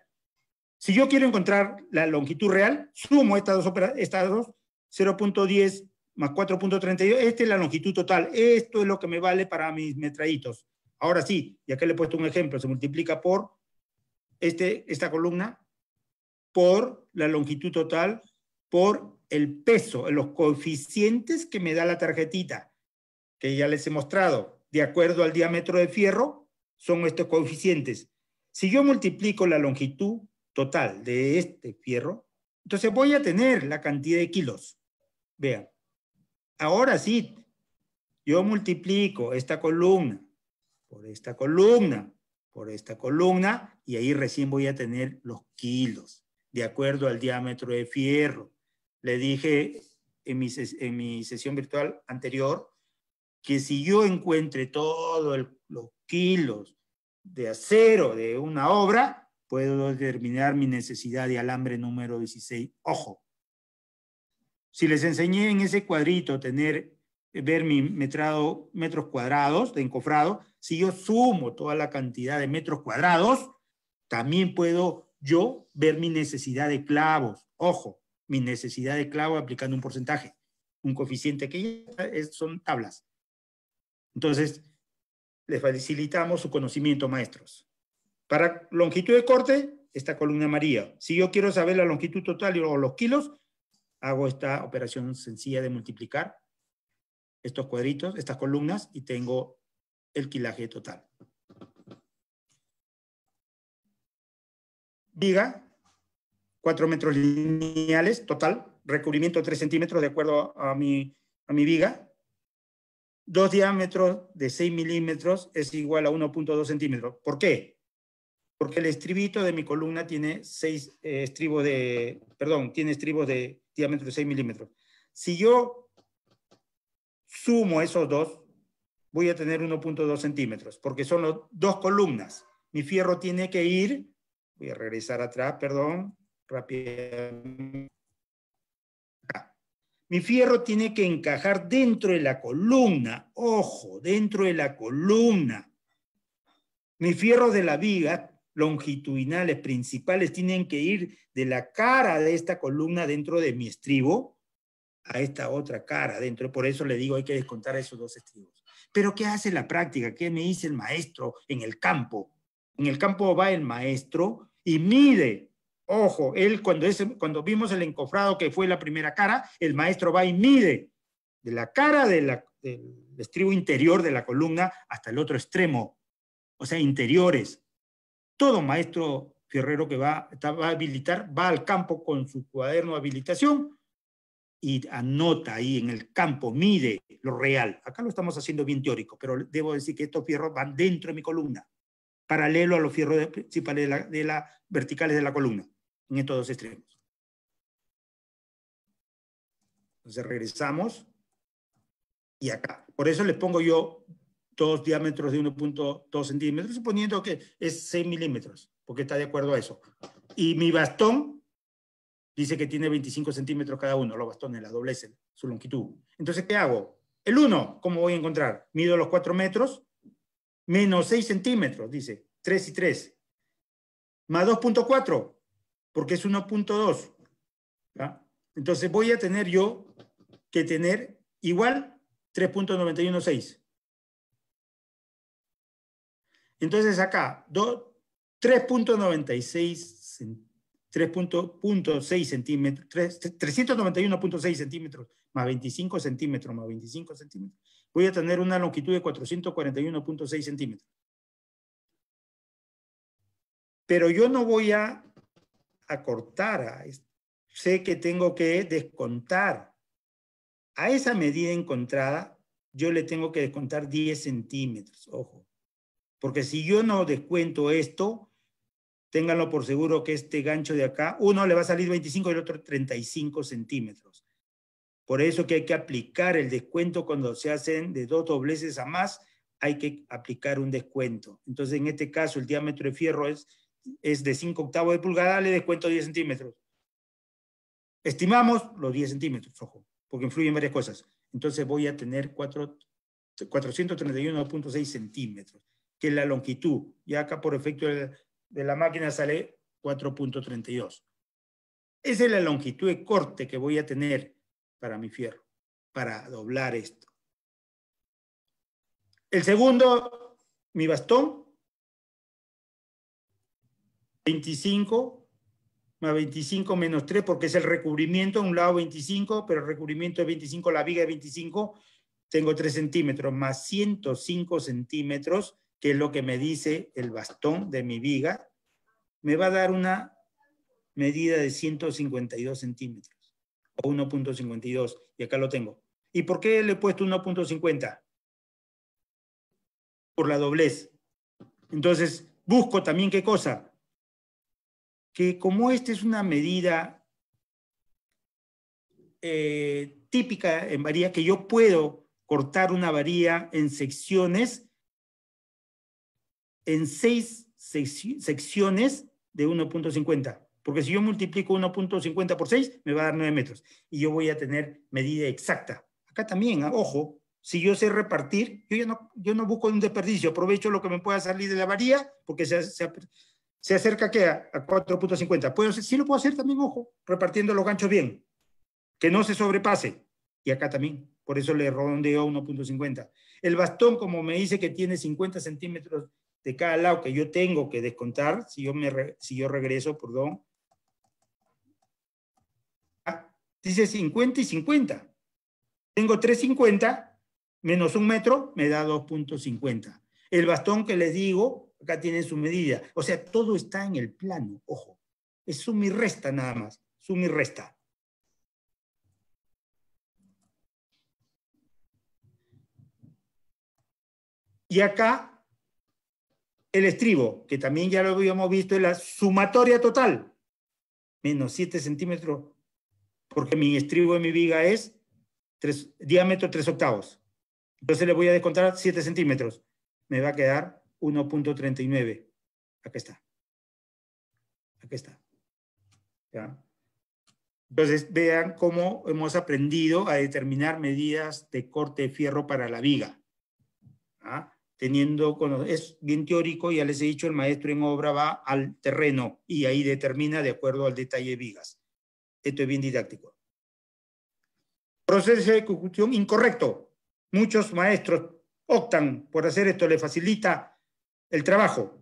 Si yo quiero encontrar la longitud real, sumo estas dos, estas dos 0.10 más 4.32, esta es la longitud total, esto es lo que me vale para mis metraditos. Ahora sí, ya que le he puesto un ejemplo, se multiplica por este, esta columna por la longitud total, por el peso, los coeficientes que me da la tarjetita, que ya les he mostrado, de acuerdo al diámetro de fierro, son estos coeficientes. Si yo multiplico la longitud total de este fierro, entonces voy a tener la cantidad de kilos. Vean, ahora sí, yo multiplico esta columna por esta columna, por esta columna y ahí recién voy a tener los kilos de acuerdo al diámetro de fierro. Le dije en mi, en mi sesión virtual anterior que si yo encuentre todos los kilos de acero de una obra, puedo determinar mi necesidad de alambre número 16. Ojo, si les enseñé en ese cuadrito tener, ver mi metrado, metros cuadrados de encofrado, si yo sumo toda la cantidad de metros cuadrados, también puedo yo ver mi necesidad de clavos. Ojo, mi necesidad de clavo aplicando un porcentaje, un coeficiente que son tablas. Entonces, les facilitamos su conocimiento, maestros. Para longitud de corte, esta columna María. Si yo quiero saber la longitud total o los kilos, hago esta operación sencilla de multiplicar estos cuadritos, estas columnas, y tengo el quilaje total. Viga, 4 metros lineales total, recubrimiento 3 centímetros de acuerdo a mi, a mi viga. Dos diámetros de 6 milímetros es igual a 1.2 centímetros. ¿Por qué? Porque el estribito de mi columna tiene seis eh, estribos de, perdón, tiene estribos de diámetro de 6 milímetros. Si yo sumo esos dos, voy a tener 1.2 centímetros, porque son dos columnas. Mi fierro tiene que ir, voy a regresar atrás, perdón, rápidamente. Mi fierro tiene que encajar dentro de la columna, ojo, dentro de la columna. Mis fierros de la viga longitudinales principales tienen que ir de la cara de esta columna dentro de mi estribo a esta otra cara dentro. Por eso le digo, hay que descontar esos dos estribos. Pero ¿qué hace la práctica? ¿Qué me dice el maestro en el campo? En el campo va el maestro y mide. Ojo, él cuando, cuando vimos el encofrado que fue la primera cara, el maestro va y mide de la cara del estribo interior de la columna hasta el otro extremo, o sea, interiores. Todo maestro Fierrero que va, va a habilitar va al campo con su cuaderno de habilitación y anota ahí en el campo, mide lo real. Acá lo estamos haciendo bien teórico, pero debo decir que estos fierros van dentro de mi columna, paralelo a los fierros principales de la, verticales de la columna, en estos dos extremos. Entonces regresamos y acá. Por eso les pongo yo dos diámetros de 1.2 centímetros, suponiendo que es 6 milímetros, porque está de acuerdo a eso. Y mi bastón Dice que tiene 25 centímetros cada uno, los bastones, la doblecen, su longitud. Entonces, ¿qué hago? El 1, ¿cómo voy a encontrar? Mido los 4 metros, menos 6 centímetros, dice, 3 y 3. Más 2.4, porque es 1.2. Entonces voy a tener yo que tener igual 3.916. Entonces acá, 3.96 centímetros 3.6 centímetros, 391.6 centímetros más 25 centímetros más 25 centímetros, voy a tener una longitud de 441.6 centímetros. Pero yo no voy a acortar, a, sé que tengo que descontar. A esa medida encontrada, yo le tengo que descontar 10 centímetros, ojo. Porque si yo no descuento esto, Ténganlo por seguro que este gancho de acá, uno le va a salir 25 y el otro 35 centímetros. Por eso que hay que aplicar el descuento cuando se hacen de dos dobleces a más, hay que aplicar un descuento. Entonces, en este caso, el diámetro de fierro es, es de 5 octavos de pulgada, le descuento 10 centímetros. Estimamos los 10 centímetros, ojo, porque influyen varias cosas. Entonces voy a tener 431.6 centímetros, que es la longitud. Y acá por efecto de la máquina sale 4.32. Esa es la longitud de corte que voy a tener para mi fierro, para doblar esto. El segundo, mi bastón, 25 más 25 menos 3, porque es el recubrimiento, un lado 25, pero el recubrimiento es 25, la viga es 25, tengo 3 centímetros, más 105 centímetros que es lo que me dice el bastón de mi viga, me va a dar una medida de 152 centímetros o 1.52. Y acá lo tengo. ¿Y por qué le he puesto 1.50? Por la doblez. Entonces, busco también qué cosa. Que como esta es una medida eh, típica en varía, que yo puedo cortar una varía en secciones en seis secciones de 1.50. Porque si yo multiplico 1.50 por 6, me va a dar 9 metros. Y yo voy a tener medida exacta. Acá también, ah, ojo, si yo sé repartir, yo ya no, yo no busco un desperdicio, aprovecho lo que me pueda salir de la varilla porque se, se, acerca que a, 4.50 4.50. si lo puedo hacer también, ojo, repartiendo los ganchos bien, que no se sobrepase. Y acá también, por eso le redondeo 1.50. El bastón, como me dice que tiene 50 centímetros de cada lado que yo tengo que descontar, si yo, me, si yo regreso, perdón, ah, dice 50 y 50. Tengo 350 menos un metro me da 2.50. El bastón que les digo, acá tiene su medida. O sea, todo está en el plano, ojo. Es suma resta nada más, suma resta. Y acá el estribo, que también ya lo habíamos visto, es la sumatoria total. Menos 7 centímetros, porque mi estribo de mi viga es diámetro 3 octavos. Entonces le voy a descontar 7 centímetros. Me va a quedar 1.39. Aquí está. Aquí está. ¿Ya? Entonces vean cómo hemos aprendido a determinar medidas de corte de fierro para la viga. ¿Ah? teniendo, es bien teórico, ya les he dicho, el maestro en obra va al terreno y ahí determina de acuerdo al detalle vigas. Esto es bien didáctico. Proceso de ejecución incorrecto. Muchos maestros optan por hacer esto, le facilita el trabajo.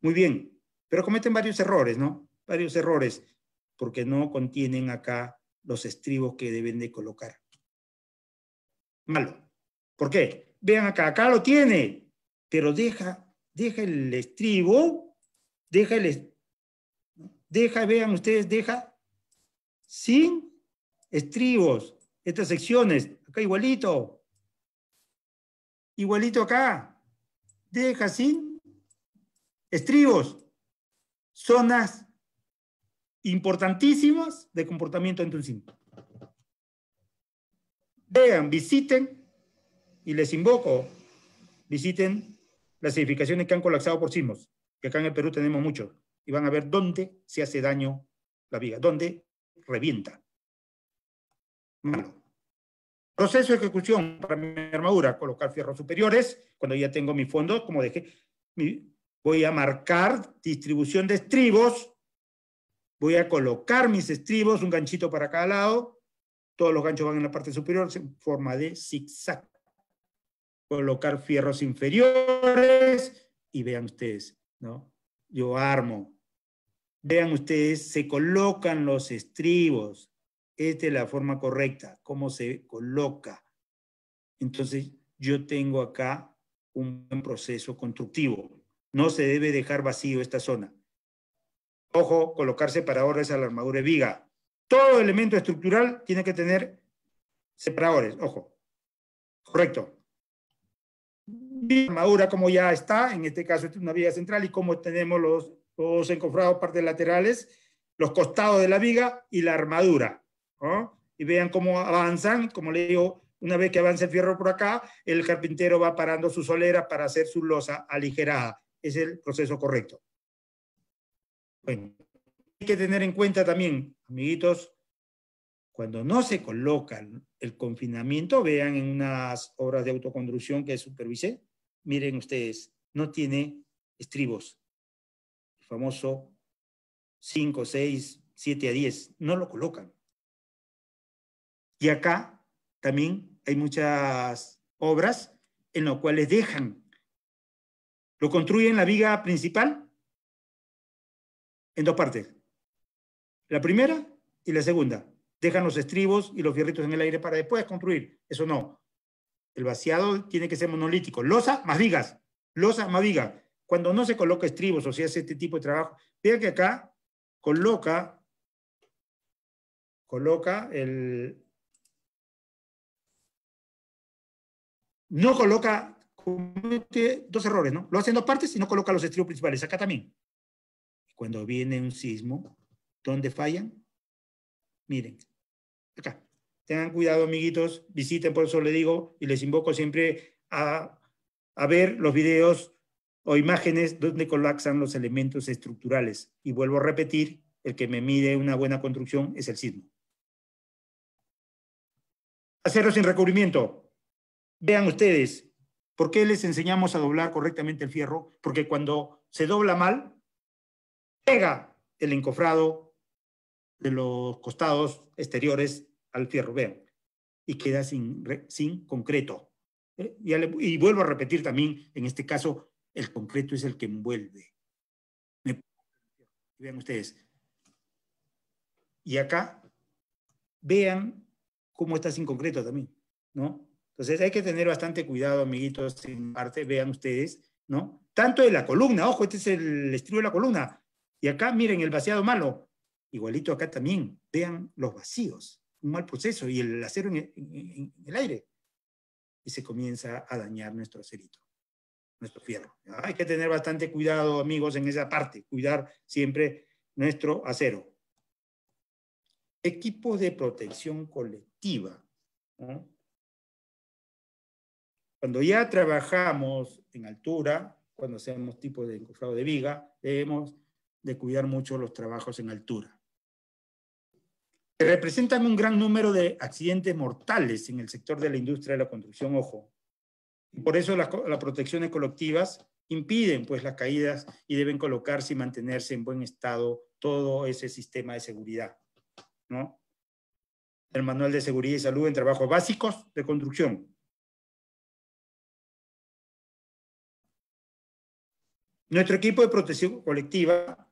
Muy bien, pero cometen varios errores, ¿no? Varios errores, porque no contienen acá los estribos que deben de colocar. Malo. ¿Por qué? Vean acá, acá lo tiene pero deja, deja el estribo, deja el, deja, vean ustedes, deja sin estribos, estas secciones, acá igualito, igualito acá, deja sin estribos, zonas importantísimas de comportamiento en tu Vean, visiten, y les invoco, visiten las edificaciones que han colapsado por sismos, que acá en el Perú tenemos muchos, y van a ver dónde se hace daño la viga, dónde revienta. Proceso de ejecución para mi armadura, colocar fierros superiores, cuando ya tengo mi fondo, como dejé, voy a marcar distribución de estribos, voy a colocar mis estribos, un ganchito para cada lado, todos los ganchos van en la parte superior en forma de zigzag colocar fierros inferiores y vean ustedes, ¿no? Yo armo. Vean ustedes, se colocan los estribos. Esta es la forma correcta, cómo se coloca. Entonces, yo tengo acá un proceso constructivo. No se debe dejar vacío esta zona. Ojo, colocar separadores a la armadura de viga. Todo elemento estructural tiene que tener separadores, ojo. Correcto armadura como ya está, en este caso es una viga central y como tenemos los, los encofrados partes laterales, los costados de la viga y la armadura. Y vean cómo avanzan, como le digo, una vez que avanza el fierro por acá, el carpintero va parando su solera para hacer su losa aligerada. Es el proceso correcto. hay que tener en cuenta también, amiguitos, cuando no se coloca el confinamiento, vean en unas obras de autoconstrucción que supervisé, miren ustedes, no tiene estribos. El famoso 5, 6, 7 a 10, no lo colocan. Y acá también hay muchas obras en las cuales dejan. Lo construyen la viga principal en dos partes. La primera y la segunda. Dejan los estribos y los fierritos en el aire para después construir. Eso no. El vaciado tiene que ser monolítico. Losa más vigas. Losa más vigas. Cuando no se coloca estribos o se hace este tipo de trabajo, vean que acá coloca, coloca el... No coloca, dos errores, ¿no? Lo hacen dos partes y no coloca los estribos principales. Acá también. Cuando viene un sismo, ¿dónde fallan? Miren, acá. Tengan cuidado, amiguitos, visiten, por eso le digo y les invoco siempre a, ver los videos o imágenes donde colapsan los elementos estructurales. Y vuelvo a repetir, el que me mide una buena construcción es el sismo. Hacerlo sin recubrimiento. Vean ustedes, ¿por qué les enseñamos a doblar correctamente el fierro? Porque cuando se dobla mal, pega el encofrado de los costados exteriores al vean, y queda sin, sin concreto. ¿eh? Y, vuelvo a repetir también, en este caso, el concreto es el que envuelve. vean ustedes. Y acá, vean cómo está sin concreto también, ¿no? Entonces hay que tener bastante cuidado, amiguitos, en parte, vean ustedes, ¿no? Tanto de la columna, ojo, este es el estilo de la columna. Y acá, miren, el vaciado malo, igualito acá también, vean los vacíos un mal proceso y el acero en el, aire. Y se comienza a dañar nuestro acerito, nuestro fierro. Hay que tener bastante cuidado, amigos, en esa parte, cuidar siempre nuestro acero. Equipos de protección colectiva. Cuando ya trabajamos en altura, cuando hacemos tipos de encofrado de viga, debemos de cuidar mucho los trabajos en altura representan un gran número de accidentes mortales en el sector de la industria de la construcción, ojo. Y por eso las, protecciones colectivas impiden pues las caídas y deben colocarse y mantenerse en buen estado todo ese sistema de seguridad, ¿no? El manual de seguridad y salud en trabajos básicos de construcción. Nuestro equipo de protección colectiva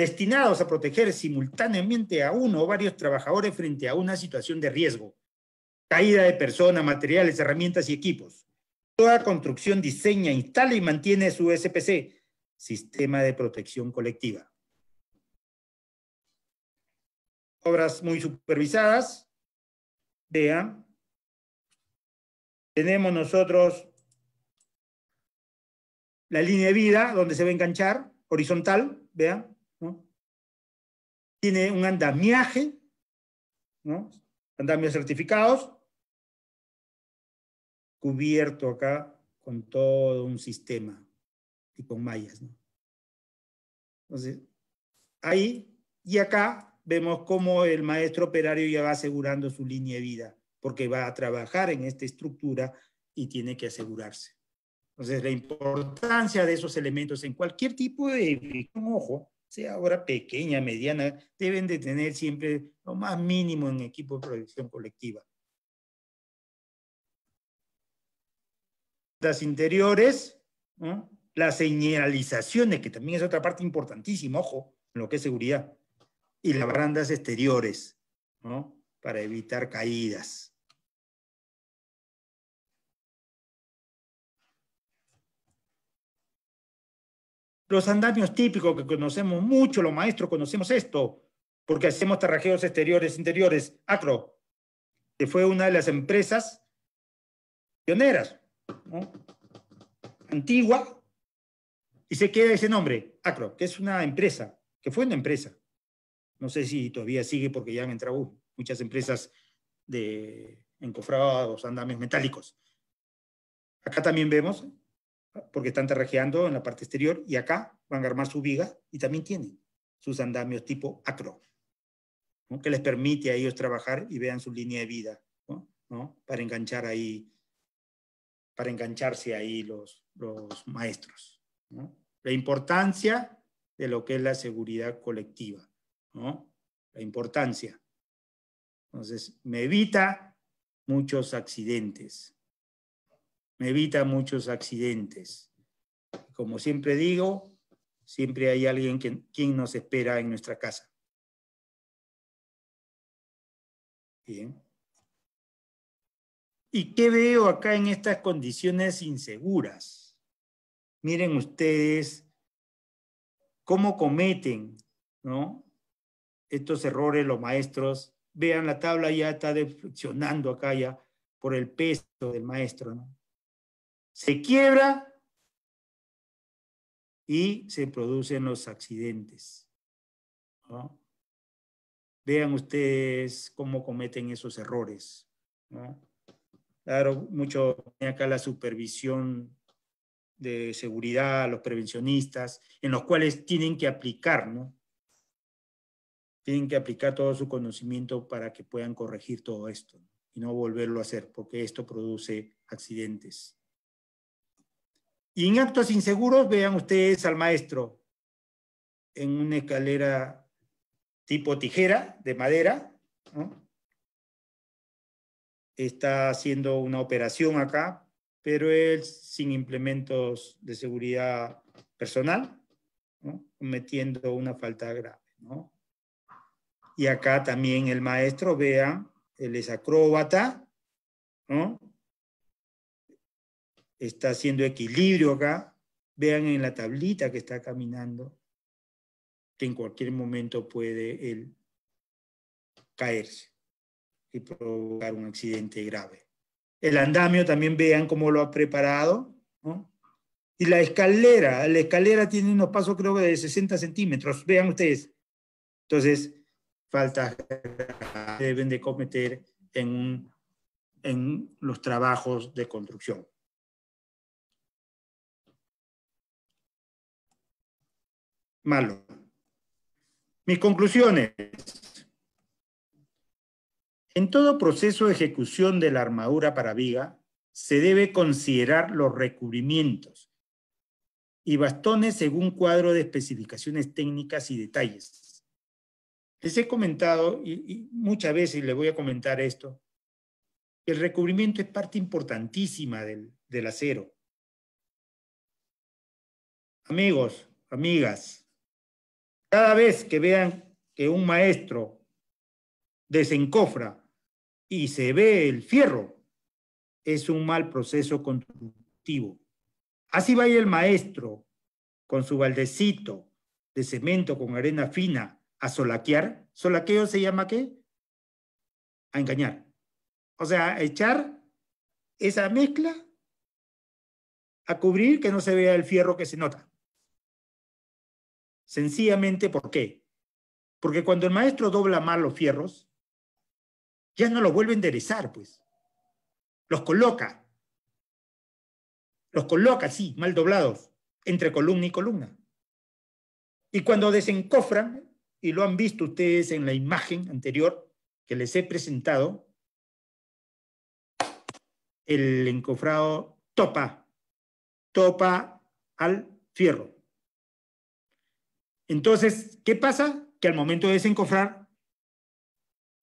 destinados a proteger simultáneamente a uno o varios trabajadores frente a una situación de riesgo, caída de personas, materiales, herramientas y equipos. Toda construcción diseña, instala y mantiene su SPC, Sistema de Protección Colectiva. Obras muy supervisadas. Vean. Tenemos nosotros la línea de vida donde se va a enganchar, horizontal, vean tiene un andamiaje, ¿no? andamios certificados, cubierto acá con todo un sistema, tipo mallas. ¿no? Entonces, ahí y acá vemos cómo el maestro operario ya va asegurando su línea de vida, porque va a trabajar en esta estructura y tiene que asegurarse. Entonces, la importancia de esos elementos en cualquier tipo de ojo, sea ahora pequeña, mediana, deben de tener siempre lo más mínimo en equipo de producción colectiva. Las interiores, las señalizaciones, que también es otra parte importantísima, ojo, en lo que es seguridad, y las barandas exteriores, para evitar caídas. Los andamios típicos que conocemos mucho, los maestros conocemos esto, porque hacemos tarrajeos exteriores, interiores. Acro, que fue una de las empresas pioneras, antigua, y se queda ese nombre, Acro, que es una empresa, que fue una empresa. No sé si todavía sigue porque ya han entrado muchas empresas de encofrados, andamios metálicos. Acá también vemos porque están terrajeando en la parte exterior y acá van a armar su viga y también tienen sus andamios tipo acro, que les permite a ellos trabajar y vean su línea de vida, ¿no? Para enganchar ahí, para engancharse ahí los, los maestros. La importancia de lo que es la seguridad colectiva, La importancia. Entonces, me evita muchos accidentes, me evita muchos accidentes. Como siempre digo, siempre hay alguien quien nos espera en nuestra casa. Bien. ¿Y qué veo acá en estas condiciones inseguras? Miren ustedes cómo cometen ¿no? estos errores los maestros. Vean la tabla ya está deflexionando acá ya por el peso del maestro. ¿no? se quiebra y se producen los accidentes. Vean ustedes cómo cometen esos errores. Claro, mucho acá la supervisión de seguridad, los prevencionistas, en los cuales tienen que aplicar, ¿no? Tienen que aplicar todo su conocimiento para que puedan corregir todo esto y no volverlo a hacer, porque esto produce accidentes. Y en actos inseguros vean ustedes al maestro en una escalera tipo tijera de madera, ¿no? está haciendo una operación acá, pero él sin implementos de seguridad personal, cometiendo una falta grave. ¿no? Y acá también el maestro, vean, él es acróbata, ¿no? está haciendo equilibrio acá. Vean en la tablita que está caminando, que en cualquier momento puede él caerse y provocar un accidente grave. El andamio también vean cómo lo ha preparado. Y la escalera, la escalera tiene unos pasos creo que de 60 centímetros, vean ustedes. Entonces, faltas deben de cometer en los trabajos de construcción. malo. Mis conclusiones. En todo proceso de ejecución de la armadura para viga, se debe considerar los recubrimientos y bastones según cuadro de especificaciones técnicas y detalles. Les he comentado, y, muchas veces les voy a comentar esto, el recubrimiento es parte importantísima del acero. Amigos, amigas, cada vez que vean que un maestro desencofra y se ve el fierro, es un mal proceso constructivo. Así va el maestro con su baldecito de cemento con arena fina a solaquear. ¿Solaqueo se llama qué? A engañar. O sea, a echar esa mezcla a cubrir que no se vea el fierro que se nota. Sencillamente, ¿por qué? Porque cuando el maestro dobla mal los fierros, ya no los vuelve a enderezar, pues. Los coloca. Los coloca, sí, mal doblados, entre columna y columna. Y cuando desencofran, y lo han visto ustedes en la imagen anterior que les he presentado, el encofrado topa, topa al fierro. Entonces, ¿qué pasa? Que al momento de desencofrar,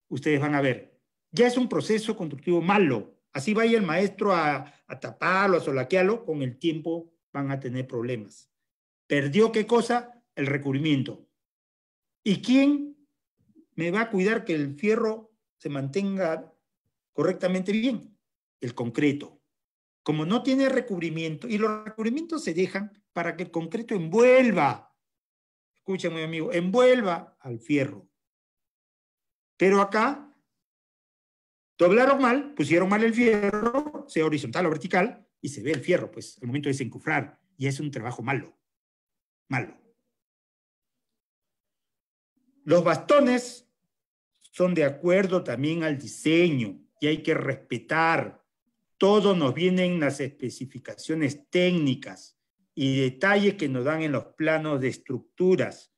ustedes van a ver, ya es un proceso constructivo malo. Así vaya el maestro a, a taparlo, a solaquearlo, con el tiempo van a tener problemas. ¿Perdió qué cosa? El recubrimiento. ¿Y quién me va a cuidar que el fierro se mantenga correctamente bien? El concreto. Como no tiene recubrimiento, y los recubrimientos se dejan para que el concreto envuelva escuchen mi amigo, envuelva al fierro. Pero acá doblaron mal, pusieron mal el fierro, sea horizontal o vertical, y se ve el fierro, pues, al momento de desencufrar. Y es un trabajo malo, malo. Los bastones son de acuerdo también al diseño y hay que respetar. Todo nos vienen las especificaciones técnicas y detalles que nos dan en los planos de estructuras.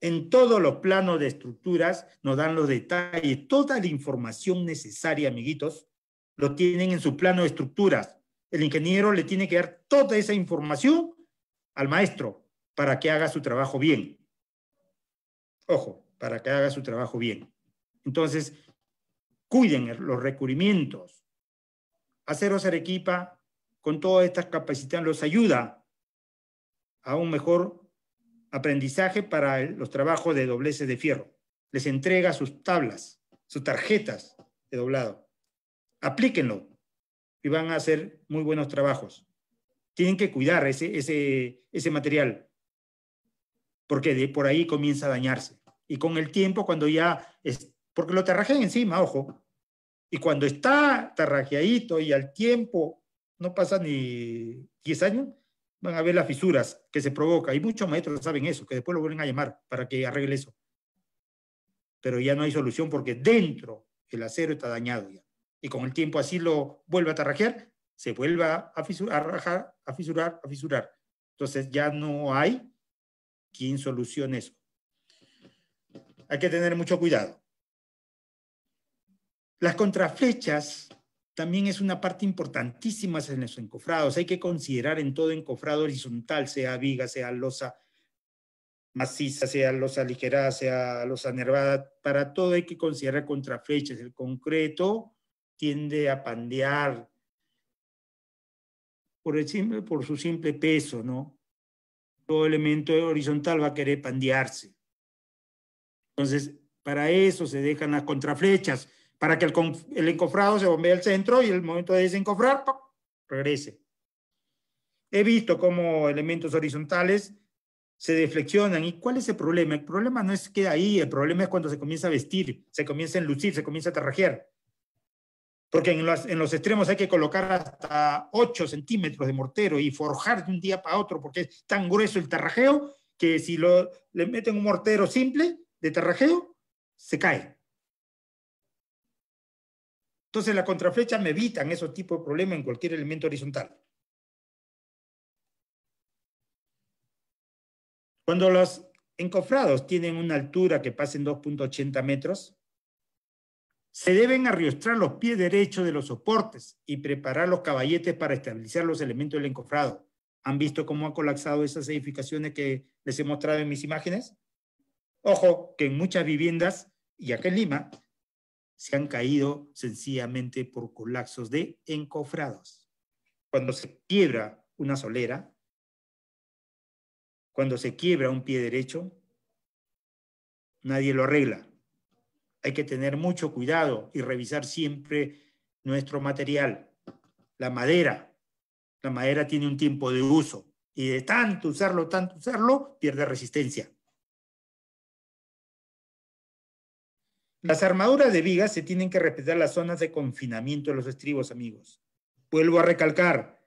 En todos los planos de estructuras nos dan los detalles, toda la información necesaria, amiguitos, lo tienen en su plano de estructuras. El ingeniero le tiene que dar toda esa información al maestro para que haga su trabajo bien. Ojo, para que haga su trabajo bien. Entonces, cuiden los requerimientos. Aceros Arequipa con todas estas capacidades los ayuda a un mejor aprendizaje para los trabajos de dobleces de fierro. Les entrega sus tablas, sus tarjetas de doblado. Aplíquenlo y van a hacer muy buenos trabajos. Tienen que cuidar ese, ese, ese material porque de por ahí comienza a dañarse. Y con el tiempo, cuando ya es, porque lo tarrajean encima, ojo, y cuando está tarrajeadito y al tiempo no pasa ni 10 años, van a ver las fisuras que se provoca. Y muchos maestros saben eso, que después lo vuelven a llamar para que arregle eso. Pero ya no hay solución porque dentro el acero está dañado ya. Y con el tiempo así lo vuelve a tarrajear, se vuelve a, fisurar, a rajar, a fisurar, a fisurar. Entonces ya no hay quien solucione eso. Hay que tener mucho cuidado. Las contraflechas también es una parte importantísima en los encofrados. Hay que considerar en todo encofrado horizontal, sea viga, sea losa maciza, sea losa ligera sea losa nervada, para todo hay que considerar contraflechas. El concreto tiende a pandear por, el simple, por su simple peso, ¿no? Todo elemento horizontal va a querer pandearse. Entonces, para eso se dejan las contraflechas para que el, encofrado se bombee al centro y el momento de desencofrar regrese. He visto cómo elementos horizontales se deflexionan. ¿Y cuál es el problema? El problema no es que ahí, el problema es cuando se comienza a vestir, se comienza a lucir, se comienza a tarrajear. Porque en los, extremos hay que colocar hasta 8 centímetros de mortero y forjar de un día para otro, porque es tan grueso el tarrajeo que si lo, le meten un mortero simple de tarrajeo, se cae. Entonces las contraflechas me evitan esos tipos de problemas en cualquier elemento horizontal. Cuando los encofrados tienen una altura que pasen 2.80 metros, se deben arriostrar los pies derechos de los soportes y preparar los caballetes para estabilizar los elementos del encofrado. ¿Han visto cómo han colapsado esas edificaciones que les he mostrado en mis imágenes? Ojo, que en muchas viviendas, y acá en Lima, se han caído sencillamente por colapsos de encofrados. Cuando se quiebra una solera, cuando se quiebra un pie derecho, nadie lo arregla. Hay que tener mucho cuidado y revisar siempre nuestro material. La madera, la madera tiene un tiempo de uso y de tanto usarlo, tanto usarlo, pierde resistencia. Las armaduras de vigas se tienen que respetar las zonas de confinamiento de los estribos, amigos. Vuelvo a recalcar,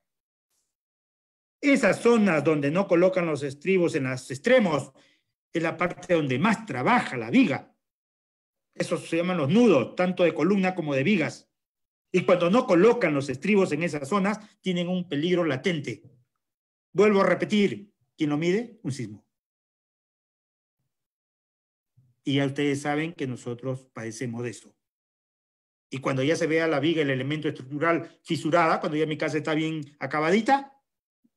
esas zonas donde no colocan los estribos en los extremos es la parte donde más trabaja la viga. Esos se llaman los nudos, tanto de columna como de vigas. Y cuando no colocan los estribos en esas zonas, tienen un peligro latente. Vuelvo a repetir, ¿quién lo mide? Un sismo. Y ya ustedes saben que nosotros padecemos de eso. Y cuando ya se vea la viga, el elemento estructural fisurada, cuando ya mi casa está bien acabadita,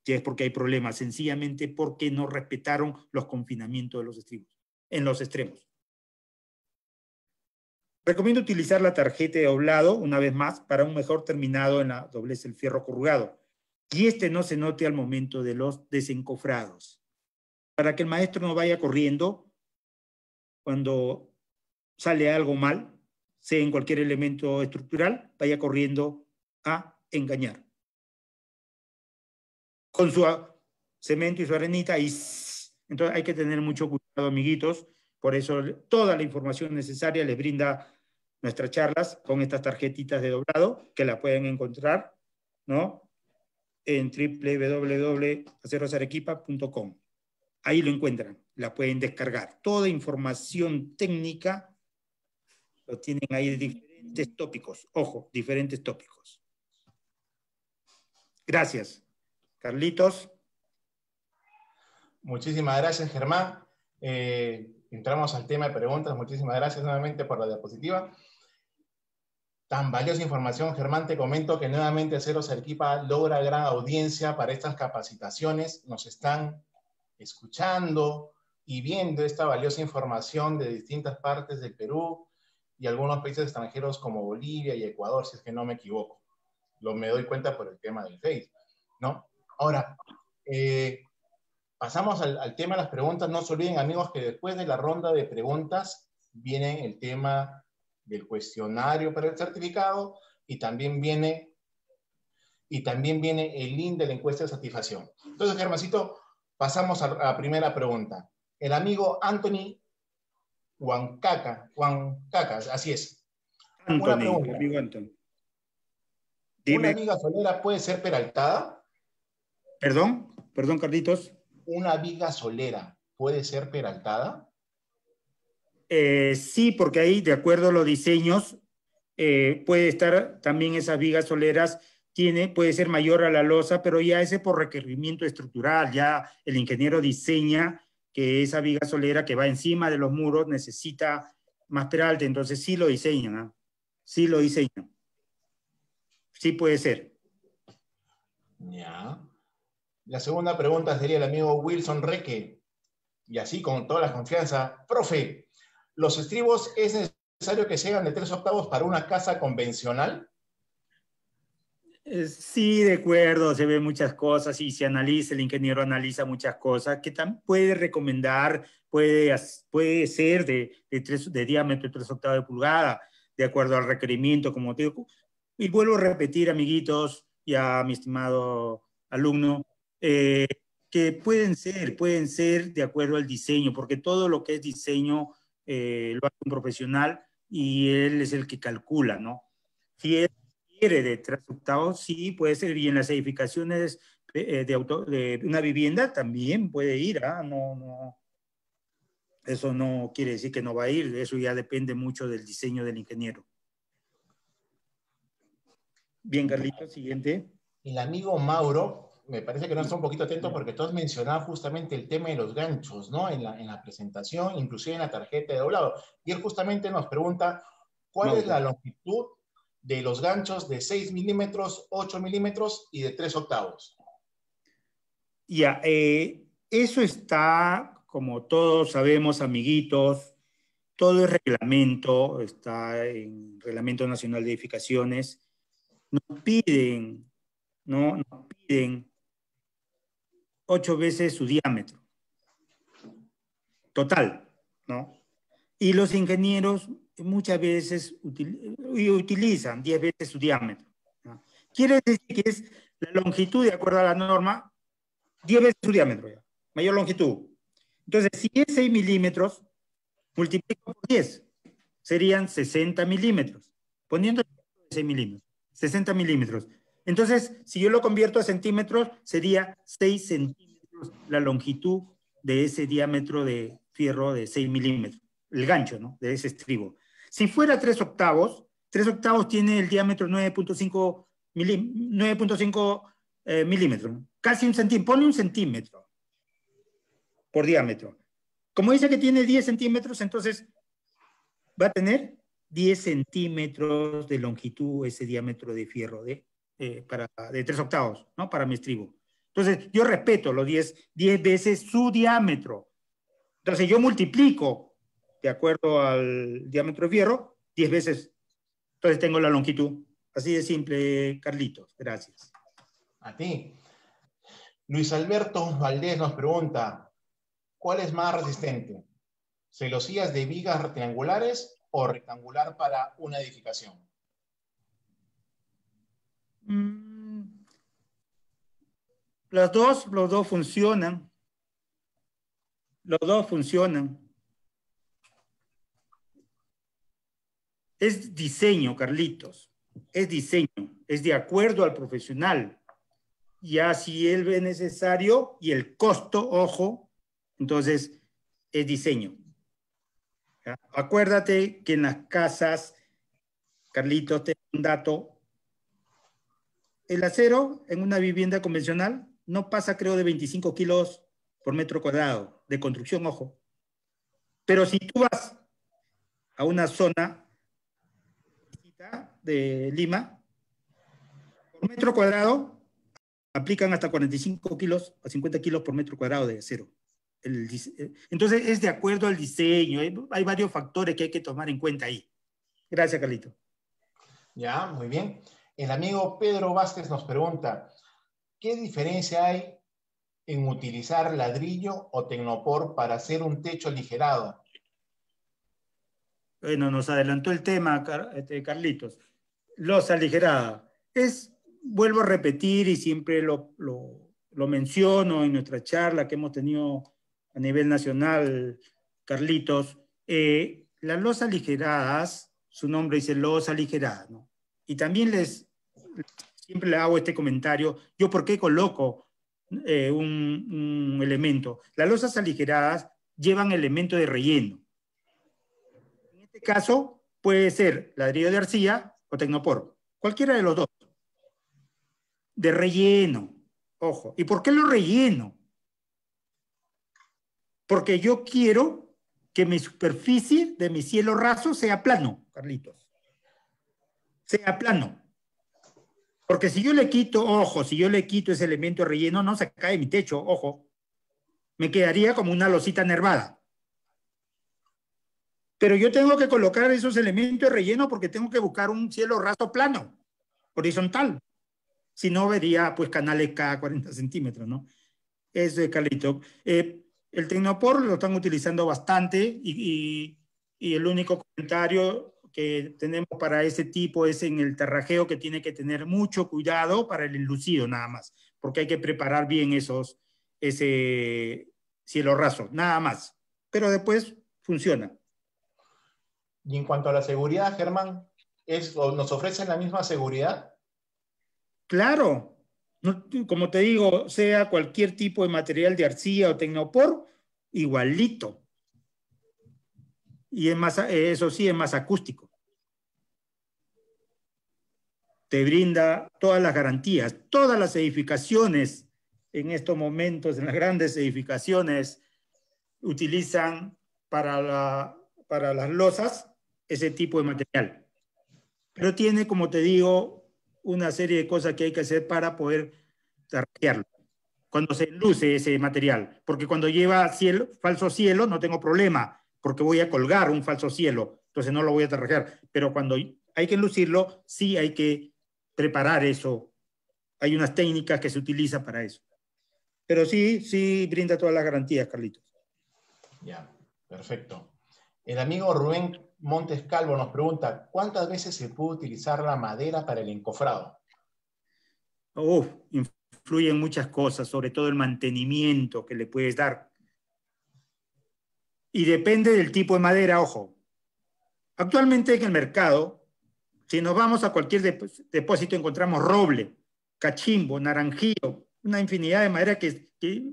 ya es porque hay problemas, sencillamente porque no respetaron los confinamientos de los estribos en los extremos. Recomiendo utilizar la tarjeta de doblado, una vez más, para un mejor terminado en la doblez del fierro corrugado, y este no se note al momento de los desencofrados. Para que el maestro no vaya corriendo cuando sale algo mal, sea en cualquier elemento estructural, vaya corriendo a engañar. Con su cemento y su arenita, y entonces hay que tener mucho cuidado, amiguitos. Por eso toda la información necesaria les brinda nuestras charlas con estas tarjetitas de doblado que la pueden encontrar, ¿no? En www.acerosarequipa.com. Ahí lo encuentran, la pueden descargar. Toda información técnica lo tienen ahí diferentes tópicos. Ojo, diferentes tópicos. Gracias. Carlitos. Muchísimas gracias, Germán. Eh, entramos al tema de preguntas. Muchísimas gracias nuevamente por la diapositiva. Tan valiosa información, Germán. Te comento que nuevamente Cero equipa logra gran audiencia para estas capacitaciones. Nos están escuchando y viendo esta valiosa información de distintas partes del Perú y algunos países extranjeros como Bolivia y Ecuador, si es que no me equivoco. Lo me doy cuenta por el tema del Facebook, ¿no? Ahora, eh, pasamos al, al, tema de las preguntas. No se olviden, amigos, que después de la ronda de preguntas viene el tema del cuestionario para el certificado y también viene y también viene el link de la encuesta de satisfacción. Entonces, Germancito, Pasamos a la primera pregunta. El amigo Anthony Huancaca, así es. Anthony, Una ¿Una viga solera puede ser peraltada? Perdón, perdón, Carditos. ¿Una viga solera puede ser peraltada? Eh, sí, porque ahí, de acuerdo a los diseños, eh, puede estar también esas vigas soleras puede ser mayor a la losa, pero ya ese por requerimiento estructural, ya el ingeniero diseña que esa viga solera que va encima de los muros necesita más peralte, entonces sí lo diseñan, ¿ah? sí lo diseñan. Sí puede ser. Ya. La segunda pregunta sería el amigo Wilson Reque, y así con toda la confianza. Profe, ¿los estribos es necesario que sean de tres octavos para una casa convencional? Eh, sí, de acuerdo, se ven muchas cosas y se analiza, el ingeniero analiza muchas cosas que también puede recomendar, puede, puede ser de, de, tres, de diámetro de 3 octavos de pulgada, de acuerdo al requerimiento, como te digo. Y vuelvo a repetir, amiguitos y a mi estimado alumno, eh, que pueden ser, pueden ser de acuerdo al diseño, porque todo lo que es diseño eh, lo hace un profesional y él es el que calcula, ¿no? Si es quiere de transductado, sí puede ser, y en las edificaciones eh, de, auto, de una vivienda también puede ir, ¿ah? no, no, eso no quiere decir que no va a ir, eso ya depende mucho del diseño del ingeniero. Bien, Carlitos, siguiente. El amigo Mauro, me parece que no está un poquito atento porque tú has mencionado justamente el tema de los ganchos, ¿no? En la, en presentación, inclusive en la tarjeta de doblado. Y él justamente nos pregunta, ¿cuál es la longitud de los ganchos de 6 milímetros, 8 milímetros y de 3 octavos. Ya, eh, eso está, como todos sabemos, amiguitos, todo el reglamento, está en el Reglamento Nacional de Edificaciones, nos piden, ¿no? Nos piden ocho veces su diámetro total, ¿no? Y los ingenieros muchas veces utilizan 10 veces su diámetro. Quiere decir que es la longitud, de acuerdo a la norma, 10 veces su diámetro, mayor longitud. Entonces, si es 6 milímetros, multiplico por 10, serían 60 milímetros, poniendo 6 milímetros, 60 milímetros. Entonces, si yo lo convierto a centímetros, sería 6 centímetros la longitud de ese diámetro de fierro de 6 milímetros, el gancho, ¿no? De ese estribo. Si fuera 3 octavos, 3 octavos tiene el diámetro 9.5 eh, milímetros, casi un centímetro, pone un centímetro por diámetro. Como dice que tiene 10 centímetros, entonces va a tener 10 centímetros de longitud ese diámetro de fierro de, eh, para, de 3 octavos, ¿no? Para mi estribo. Entonces, yo respeto los 10, 10 veces su diámetro. Entonces, yo multiplico de acuerdo al diámetro de fierro, 10 veces. Entonces tengo la longitud. Así de simple, Carlitos. Gracias. A ti. Luis Alberto Valdés nos pregunta, ¿cuál es más resistente? ¿Celosías de vigas rectangulares o rectangular para una edificación? Mm. Las dos, los dos funcionan. Los dos funcionan. Es diseño, Carlitos, es diseño, es de acuerdo al profesional. Y así él ve necesario y el costo, ojo, entonces es diseño. Acuérdate que en las casas, Carlitos, te un dato. El acero en una vivienda convencional no pasa, creo, de 25 kilos por metro cuadrado de construcción, ojo. Pero si tú vas a una zona de Lima, por metro cuadrado aplican hasta 45 kilos a 50 kilos por metro cuadrado de acero. Eh, entonces es de acuerdo al diseño, hay, varios factores que hay que tomar en cuenta ahí. Gracias, Carlito. Ya, muy bien. El amigo Pedro Vázquez nos pregunta, ¿qué diferencia hay en utilizar ladrillo o tecnopor para hacer un techo aligerado? Bueno, nos adelantó el tema, este, Carlitos los aligerada. Es, vuelvo a repetir y siempre lo, menciono en nuestra charla que hemos tenido a nivel nacional, Carlitos, eh, las losas aligeradas, su nombre dice losa aligeradas, ¿no? Y también les, siempre le hago este comentario, yo por qué coloco eh, un, elemento. Las losas aligeradas llevan elemento de relleno. En este caso puede ser ladrillo de arcilla, o Tecnopor, cualquiera de los dos, de relleno, ojo. ¿Y por qué lo relleno? Porque yo quiero que mi superficie de mi cielo raso sea plano, Carlitos. Sea plano. Porque si yo le quito, ojo, si yo le quito ese elemento de relleno, no se cae mi techo, ojo. Me quedaría como una losita nervada pero yo tengo que colocar esos elementos de relleno porque tengo que buscar un cielo raso plano, horizontal. Si no, vería pues canales cada 40 centímetros, ¿no? Eso es Carlito. Eh, el Tecnopor lo están utilizando bastante y, el único comentario que tenemos para ese tipo es en el terrajeo que tiene que tener mucho cuidado para el enlucido nada más, porque hay que preparar bien esos, ese cielo raso, nada más. Pero después funciona. Y en cuanto a la seguridad, Germán, ¿nos ofrecen la misma seguridad? Claro. como te digo, sea cualquier tipo de material de arcilla o tecnopor, igualito. Y es más, eso sí, es más acústico. Te brinda todas las garantías, todas las edificaciones en estos momentos, en las grandes edificaciones, utilizan para, para las losas ese tipo de material. Pero tiene, como te digo, una serie de cosas que hay que hacer para poder tarjearlo. Cuando se luce ese material, porque cuando lleva cielo, falso cielo no tengo problema, porque voy a colgar un falso cielo, entonces no lo voy a tarjear. Pero cuando hay que lucirlo, sí hay que preparar eso. Hay unas técnicas que se utilizan para eso. Pero sí, sí brinda todas las garantías, Carlitos. Ya, perfecto. El amigo Rubén Montes Calvo nos pregunta, ¿cuántas veces se puede utilizar la madera para el encofrado? Uf, influyen muchas cosas, sobre todo el mantenimiento que le puedes dar. Y depende del tipo de madera, ojo. Actualmente en el mercado, si nos vamos a cualquier depósito, encontramos roble, cachimbo, naranjillo, una infinidad de madera que,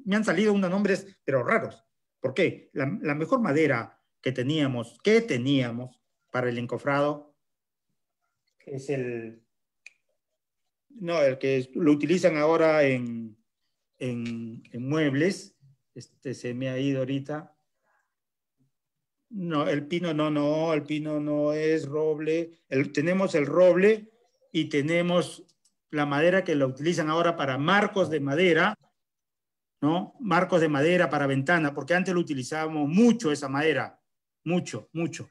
me han salido unos nombres, pero raros. ¿Por qué? la mejor madera que teníamos, que teníamos para el encofrado es el... No, el que lo utilizan ahora en, muebles. Este se me ha ido ahorita. No, el pino no, no, el pino no es roble. tenemos el roble y tenemos la madera que lo utilizan ahora para marcos de madera, ¿no? Marcos de madera para ventana, porque antes lo utilizábamos mucho esa madera mucho, mucho,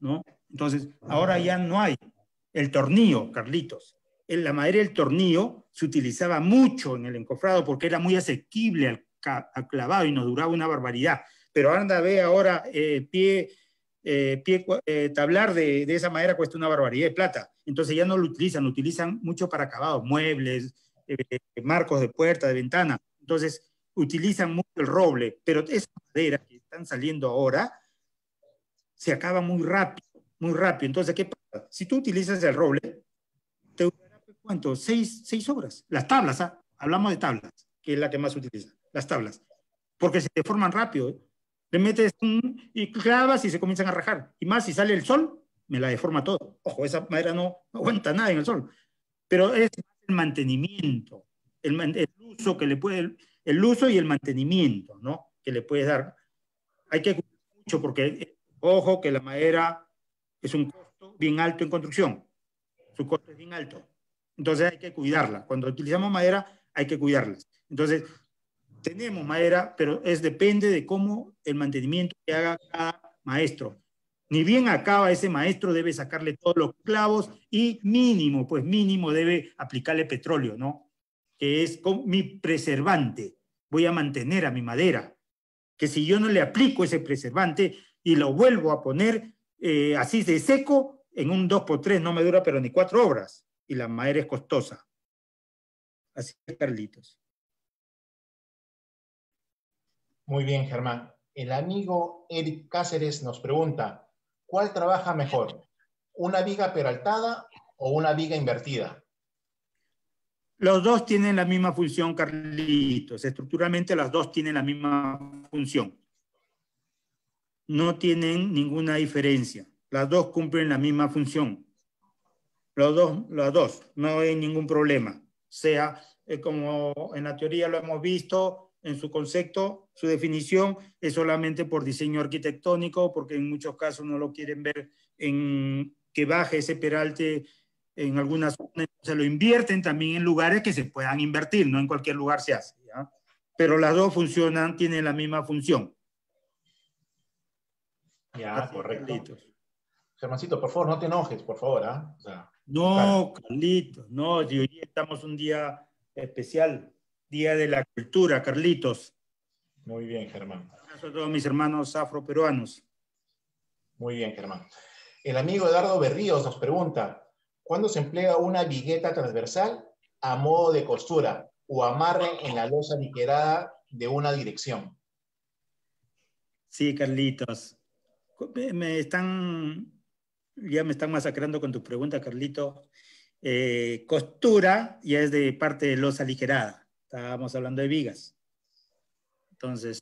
¿no? Entonces, ahora ya no hay. El tornillo, Carlitos. En la madera del tornillo se utilizaba mucho en el encofrado porque era muy asequible al, clavado y nos duraba una barbaridad. Pero anda, ve ahora eh, pie, eh, pie eh, tablar de, esa madera cuesta una barbaridad de plata. Entonces ya no lo utilizan, lo utilizan mucho para acabados, muebles, marcos de puerta, de ventana. Entonces utilizan mucho el roble, pero esa madera que están saliendo ahora se acaba muy rápido, muy rápido. Entonces, ¿qué pasa? Si tú utilizas el roble, te durará, pues, ¿cuánto? Seis, seis horas. Las tablas, ¿ah? hablamos de tablas, que es la que más utiliza, las tablas. Porque se deforman rápido. ¿eh? Le metes y clavas y se comienzan a rajar. Y más, si sale el sol, me la deforma todo. Ojo, esa madera no, aguanta nada en el sol. Pero es el mantenimiento, el, uso que le puede, el, uso y el mantenimiento, ¿no? Que le puedes dar. Hay que cuidar mucho porque Ojo que la madera es un costo bien alto en construcción. Su costo es bien alto. Entonces hay que cuidarla. Cuando utilizamos madera, hay que cuidarla. Entonces, tenemos madera, pero es depende de cómo el mantenimiento que haga cada maestro. Ni bien acaba ese maestro, debe sacarle todos los clavos y mínimo, pues mínimo debe aplicarle petróleo, ¿no? Que es con mi preservante. Voy a mantener a mi madera. Que si yo no le aplico ese preservante, y lo vuelvo a poner eh, así de seco, en un 2 x 3 no me dura pero ni cuatro horas. y la madera es costosa. Así es, Carlitos. Muy bien, Germán. El amigo Eric Cáceres nos pregunta, ¿cuál trabaja mejor? ¿Una viga peraltada o una viga invertida? Los dos tienen la misma función, Carlitos. Estructuralmente las dos tienen la misma función no tienen ninguna diferencia. Las dos cumplen la misma función. Las dos, las dos, no hay ningún problema. Sea eh, como en la teoría lo hemos visto, en su concepto, su definición es solamente por diseño arquitectónico, porque en muchos casos no lo quieren ver en que baje ese peralte en algunas zonas, se lo invierten también en lugares que se puedan invertir, no en cualquier lugar se hace. Pero las dos funcionan, tienen la misma función. Ya, correctitos. Germancito, por favor, no te enojes, por favor. ¿ah? no, Carlitos, no, hoy estamos un día especial, Día de la Cultura, Carlitos. Muy bien, Germán. abrazo a todos mis hermanos afroperuanos. Muy bien, Germán. El amigo Eduardo Berríos nos pregunta, ¿cuándo se emplea una vigueta transversal a modo de costura o amarre en la losa niquerada de una dirección? Sí, Carlitos me están, ya me están masacrando con tu pregunta, Carlito. Eh, costura ya es de parte de losa aligerada. Estábamos hablando de vigas. Entonces,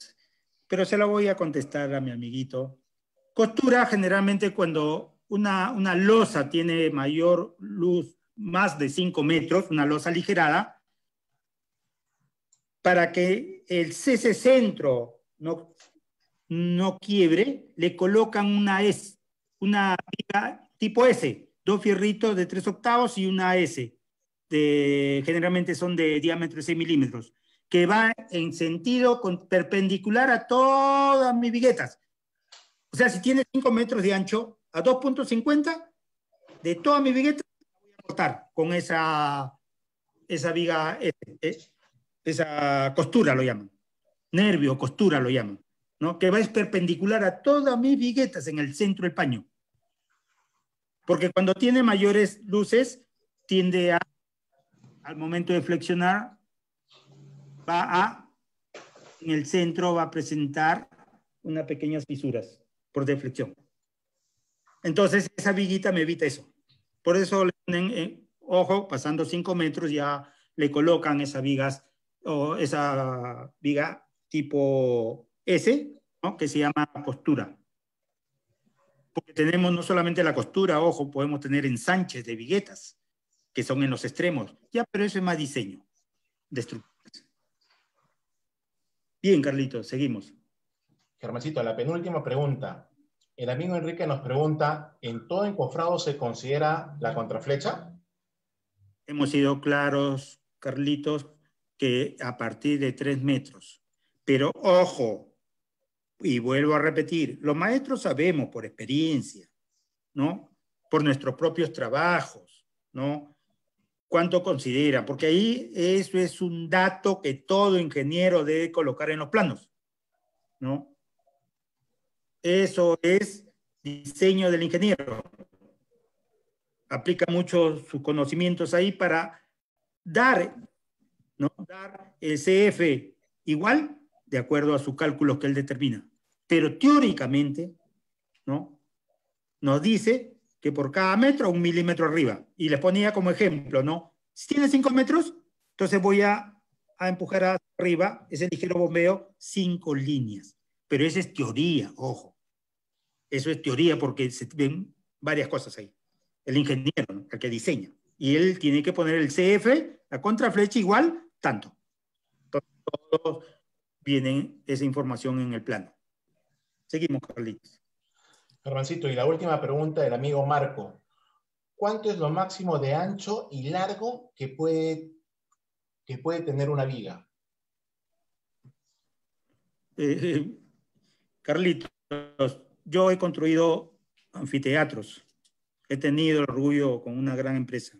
pero se la voy a contestar a mi amiguito. Costura generalmente cuando una, losa tiene mayor luz, más de 5 metros, una losa aligerada, para que el cese centro no no quiebre, le colocan una S, una viga tipo S, dos fierritos de tres octavos y una S, generalmente son de diámetro de 6 milímetros, que va en sentido perpendicular a todas mis viguetas. O sea, si tiene 5 metros de ancho, a 2.50 de todas mis viguetas, voy a cortar con esa, esa viga, eh, eh, esa costura lo llaman, nervio, costura lo llaman que va es perpendicular a todas mis viguetas en el centro del paño. Porque cuando tiene mayores luces, tiende a, al momento de flexionar, va a, en el centro va a presentar unas pequeñas fisuras por deflexión. Entonces, esa viguita me evita eso. Por eso eh, ojo, pasando cinco metros ya le colocan esas vigas o esa viga tipo ese, ¿no? que se llama costura. Porque tenemos no solamente la costura, ojo, podemos tener ensanches de viguetas, que son en los extremos. Ya, pero eso es más diseño de Bien, Carlitos, seguimos. Germancito, la penúltima pregunta. El amigo Enrique nos pregunta, ¿en todo encofrado se considera la contraflecha? Hemos sido claros, Carlitos, que a partir de tres metros. Pero ojo, y vuelvo a repetir, los maestros sabemos por experiencia, ¿no? Por nuestros propios trabajos, ¿no? ¿Cuánto considera Porque ahí eso es un dato que todo ingeniero debe colocar en los planos, ¿no? Eso es diseño del ingeniero. Aplica mucho sus conocimientos ahí para dar, ¿no? Dar el CF igual de acuerdo a sus cálculos que él determina pero teóricamente, ¿no? Nos dice que por cada metro un milímetro arriba. Y les ponía como ejemplo, ¿no? Si tiene cinco metros, entonces voy a, empujar arriba ese ligero bombeo cinco líneas. Pero esa es teoría, ojo. Eso es teoría porque se ven varias cosas ahí. El ingeniero, el que diseña. Y él tiene que poner el CF, la contraflecha igual, tanto. Entonces, todos vienen esa información en el plano. Seguimos, Carlitos. Hermancito, y la última pregunta del amigo Marco. ¿Cuánto es lo máximo de ancho y largo que puede, que puede tener una viga? Eh, eh, Carlitos, yo he construido anfiteatros. He tenido el orgullo con una gran empresa.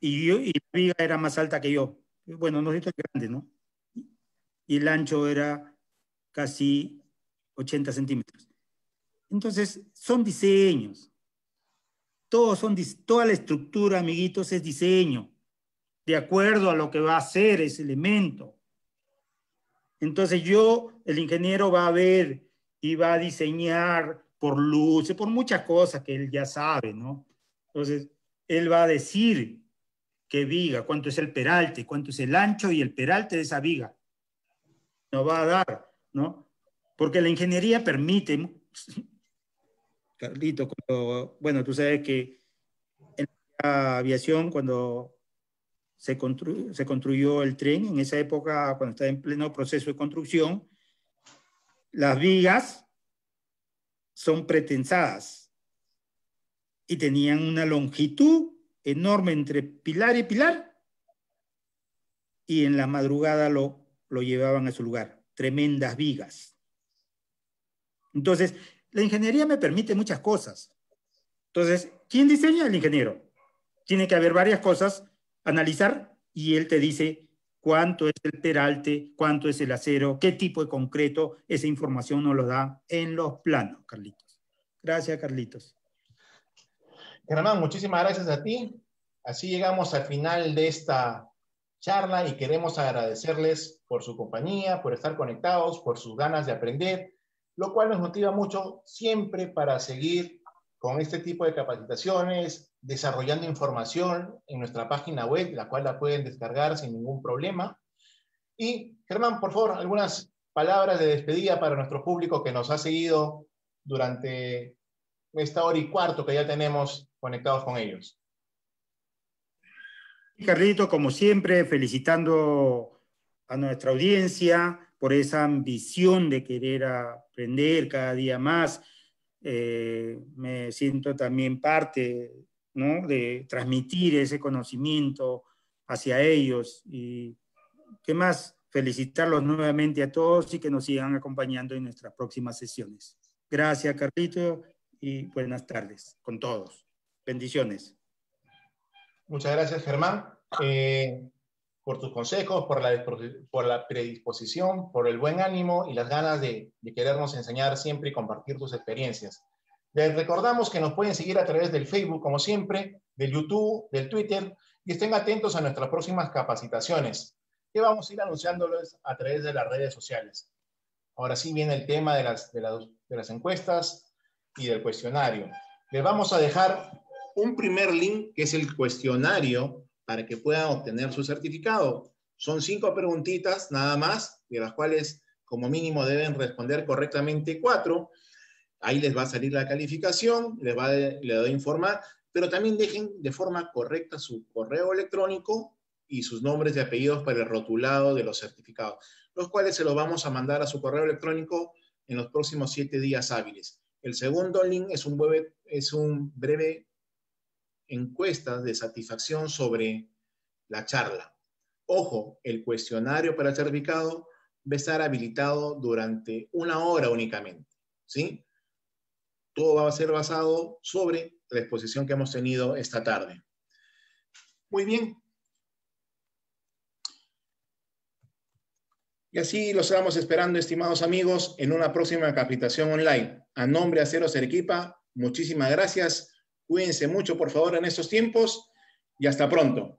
Y, la viga era más alta que yo. Bueno, no es grande, ¿no? Y el ancho era casi 80 centímetros. Entonces, son diseños. Todos son, toda la estructura, amiguitos, es diseño, de acuerdo a lo que va a ser ese elemento. Entonces yo, el ingeniero va a ver y va a diseñar por luces, por muchas cosas que él ya sabe, ¿no? Entonces, él va a decir qué viga, cuánto es el peralte, cuánto es el ancho y el peralte de esa viga. Nos va a dar, ¿no? Porque la ingeniería permite, Carlito, bueno, tú sabes que en la aviación, cuando se, constru, se construyó el tren, en esa época, cuando estaba en pleno proceso de construcción, las vigas son pretensadas y tenían una longitud enorme entre pilar y pilar y en la madrugada lo, lo llevaban a su lugar. Tremendas vigas. Entonces, la ingeniería me permite muchas cosas. Entonces, ¿quién diseña? El ingeniero. Tiene que haber varias cosas, analizar, y él te dice cuánto es el peralte, cuánto es el acero, qué tipo de concreto, esa información nos lo da en los planos, Carlitos. Gracias, Carlitos. Germán, muchísimas gracias a ti. Así llegamos al final de esta charla y queremos agradecerles por su compañía, por estar conectados, por sus ganas de aprender lo cual nos motiva mucho siempre para seguir con este tipo de capacitaciones, desarrollando información en nuestra página web, la cual la pueden descargar sin ningún problema. Y Germán, por favor, algunas palabras de despedida para nuestro público que nos ha seguido durante esta hora y cuarto que ya tenemos conectados con ellos. Carlito, como siempre, felicitando a nuestra audiencia, por esa ambición de querer aprender cada día más. Eh, me siento también parte de transmitir ese conocimiento hacia ellos. Y qué más, felicitarlos nuevamente a todos y que nos sigan acompañando en nuestras próximas sesiones. Gracias, Carlito, y buenas tardes con todos. Bendiciones. Muchas gracias, Germán. Eh, por tus consejos, por la, por la predisposición, por el buen ánimo y las ganas de, querernos enseñar siempre y compartir tus experiencias. Les recordamos que nos pueden seguir a través del Facebook, como siempre, del YouTube, del Twitter, y estén atentos a nuestras próximas capacitaciones, que vamos a ir anunciándoles a través de las redes sociales. Ahora sí viene el tema de las, de las encuestas y del cuestionario. Les vamos a dejar un primer link, que es el cuestionario para que puedan obtener su certificado. Son cinco preguntitas nada más, de las cuales como mínimo deben responder correctamente cuatro. Ahí les va a salir la calificación, les va le a informar, pero también dejen de forma correcta su correo electrónico y sus nombres y apellidos para el rotulado de los certificados, los cuales se los vamos a mandar a su correo electrónico en los próximos siete días hábiles. El segundo link es un breve encuestas de satisfacción sobre la charla. Ojo, el cuestionario para el certificado va a estar habilitado durante una hora únicamente, ¿sí? Todo va a ser basado sobre la exposición que hemos tenido esta tarde. Muy bien. Y así los estamos esperando, estimados amigos, en una próxima capacitación online. A nombre de Aceros Arequipa, muchísimas gracias. Cuídense mucho, por favor, en estos tiempos y hasta pronto.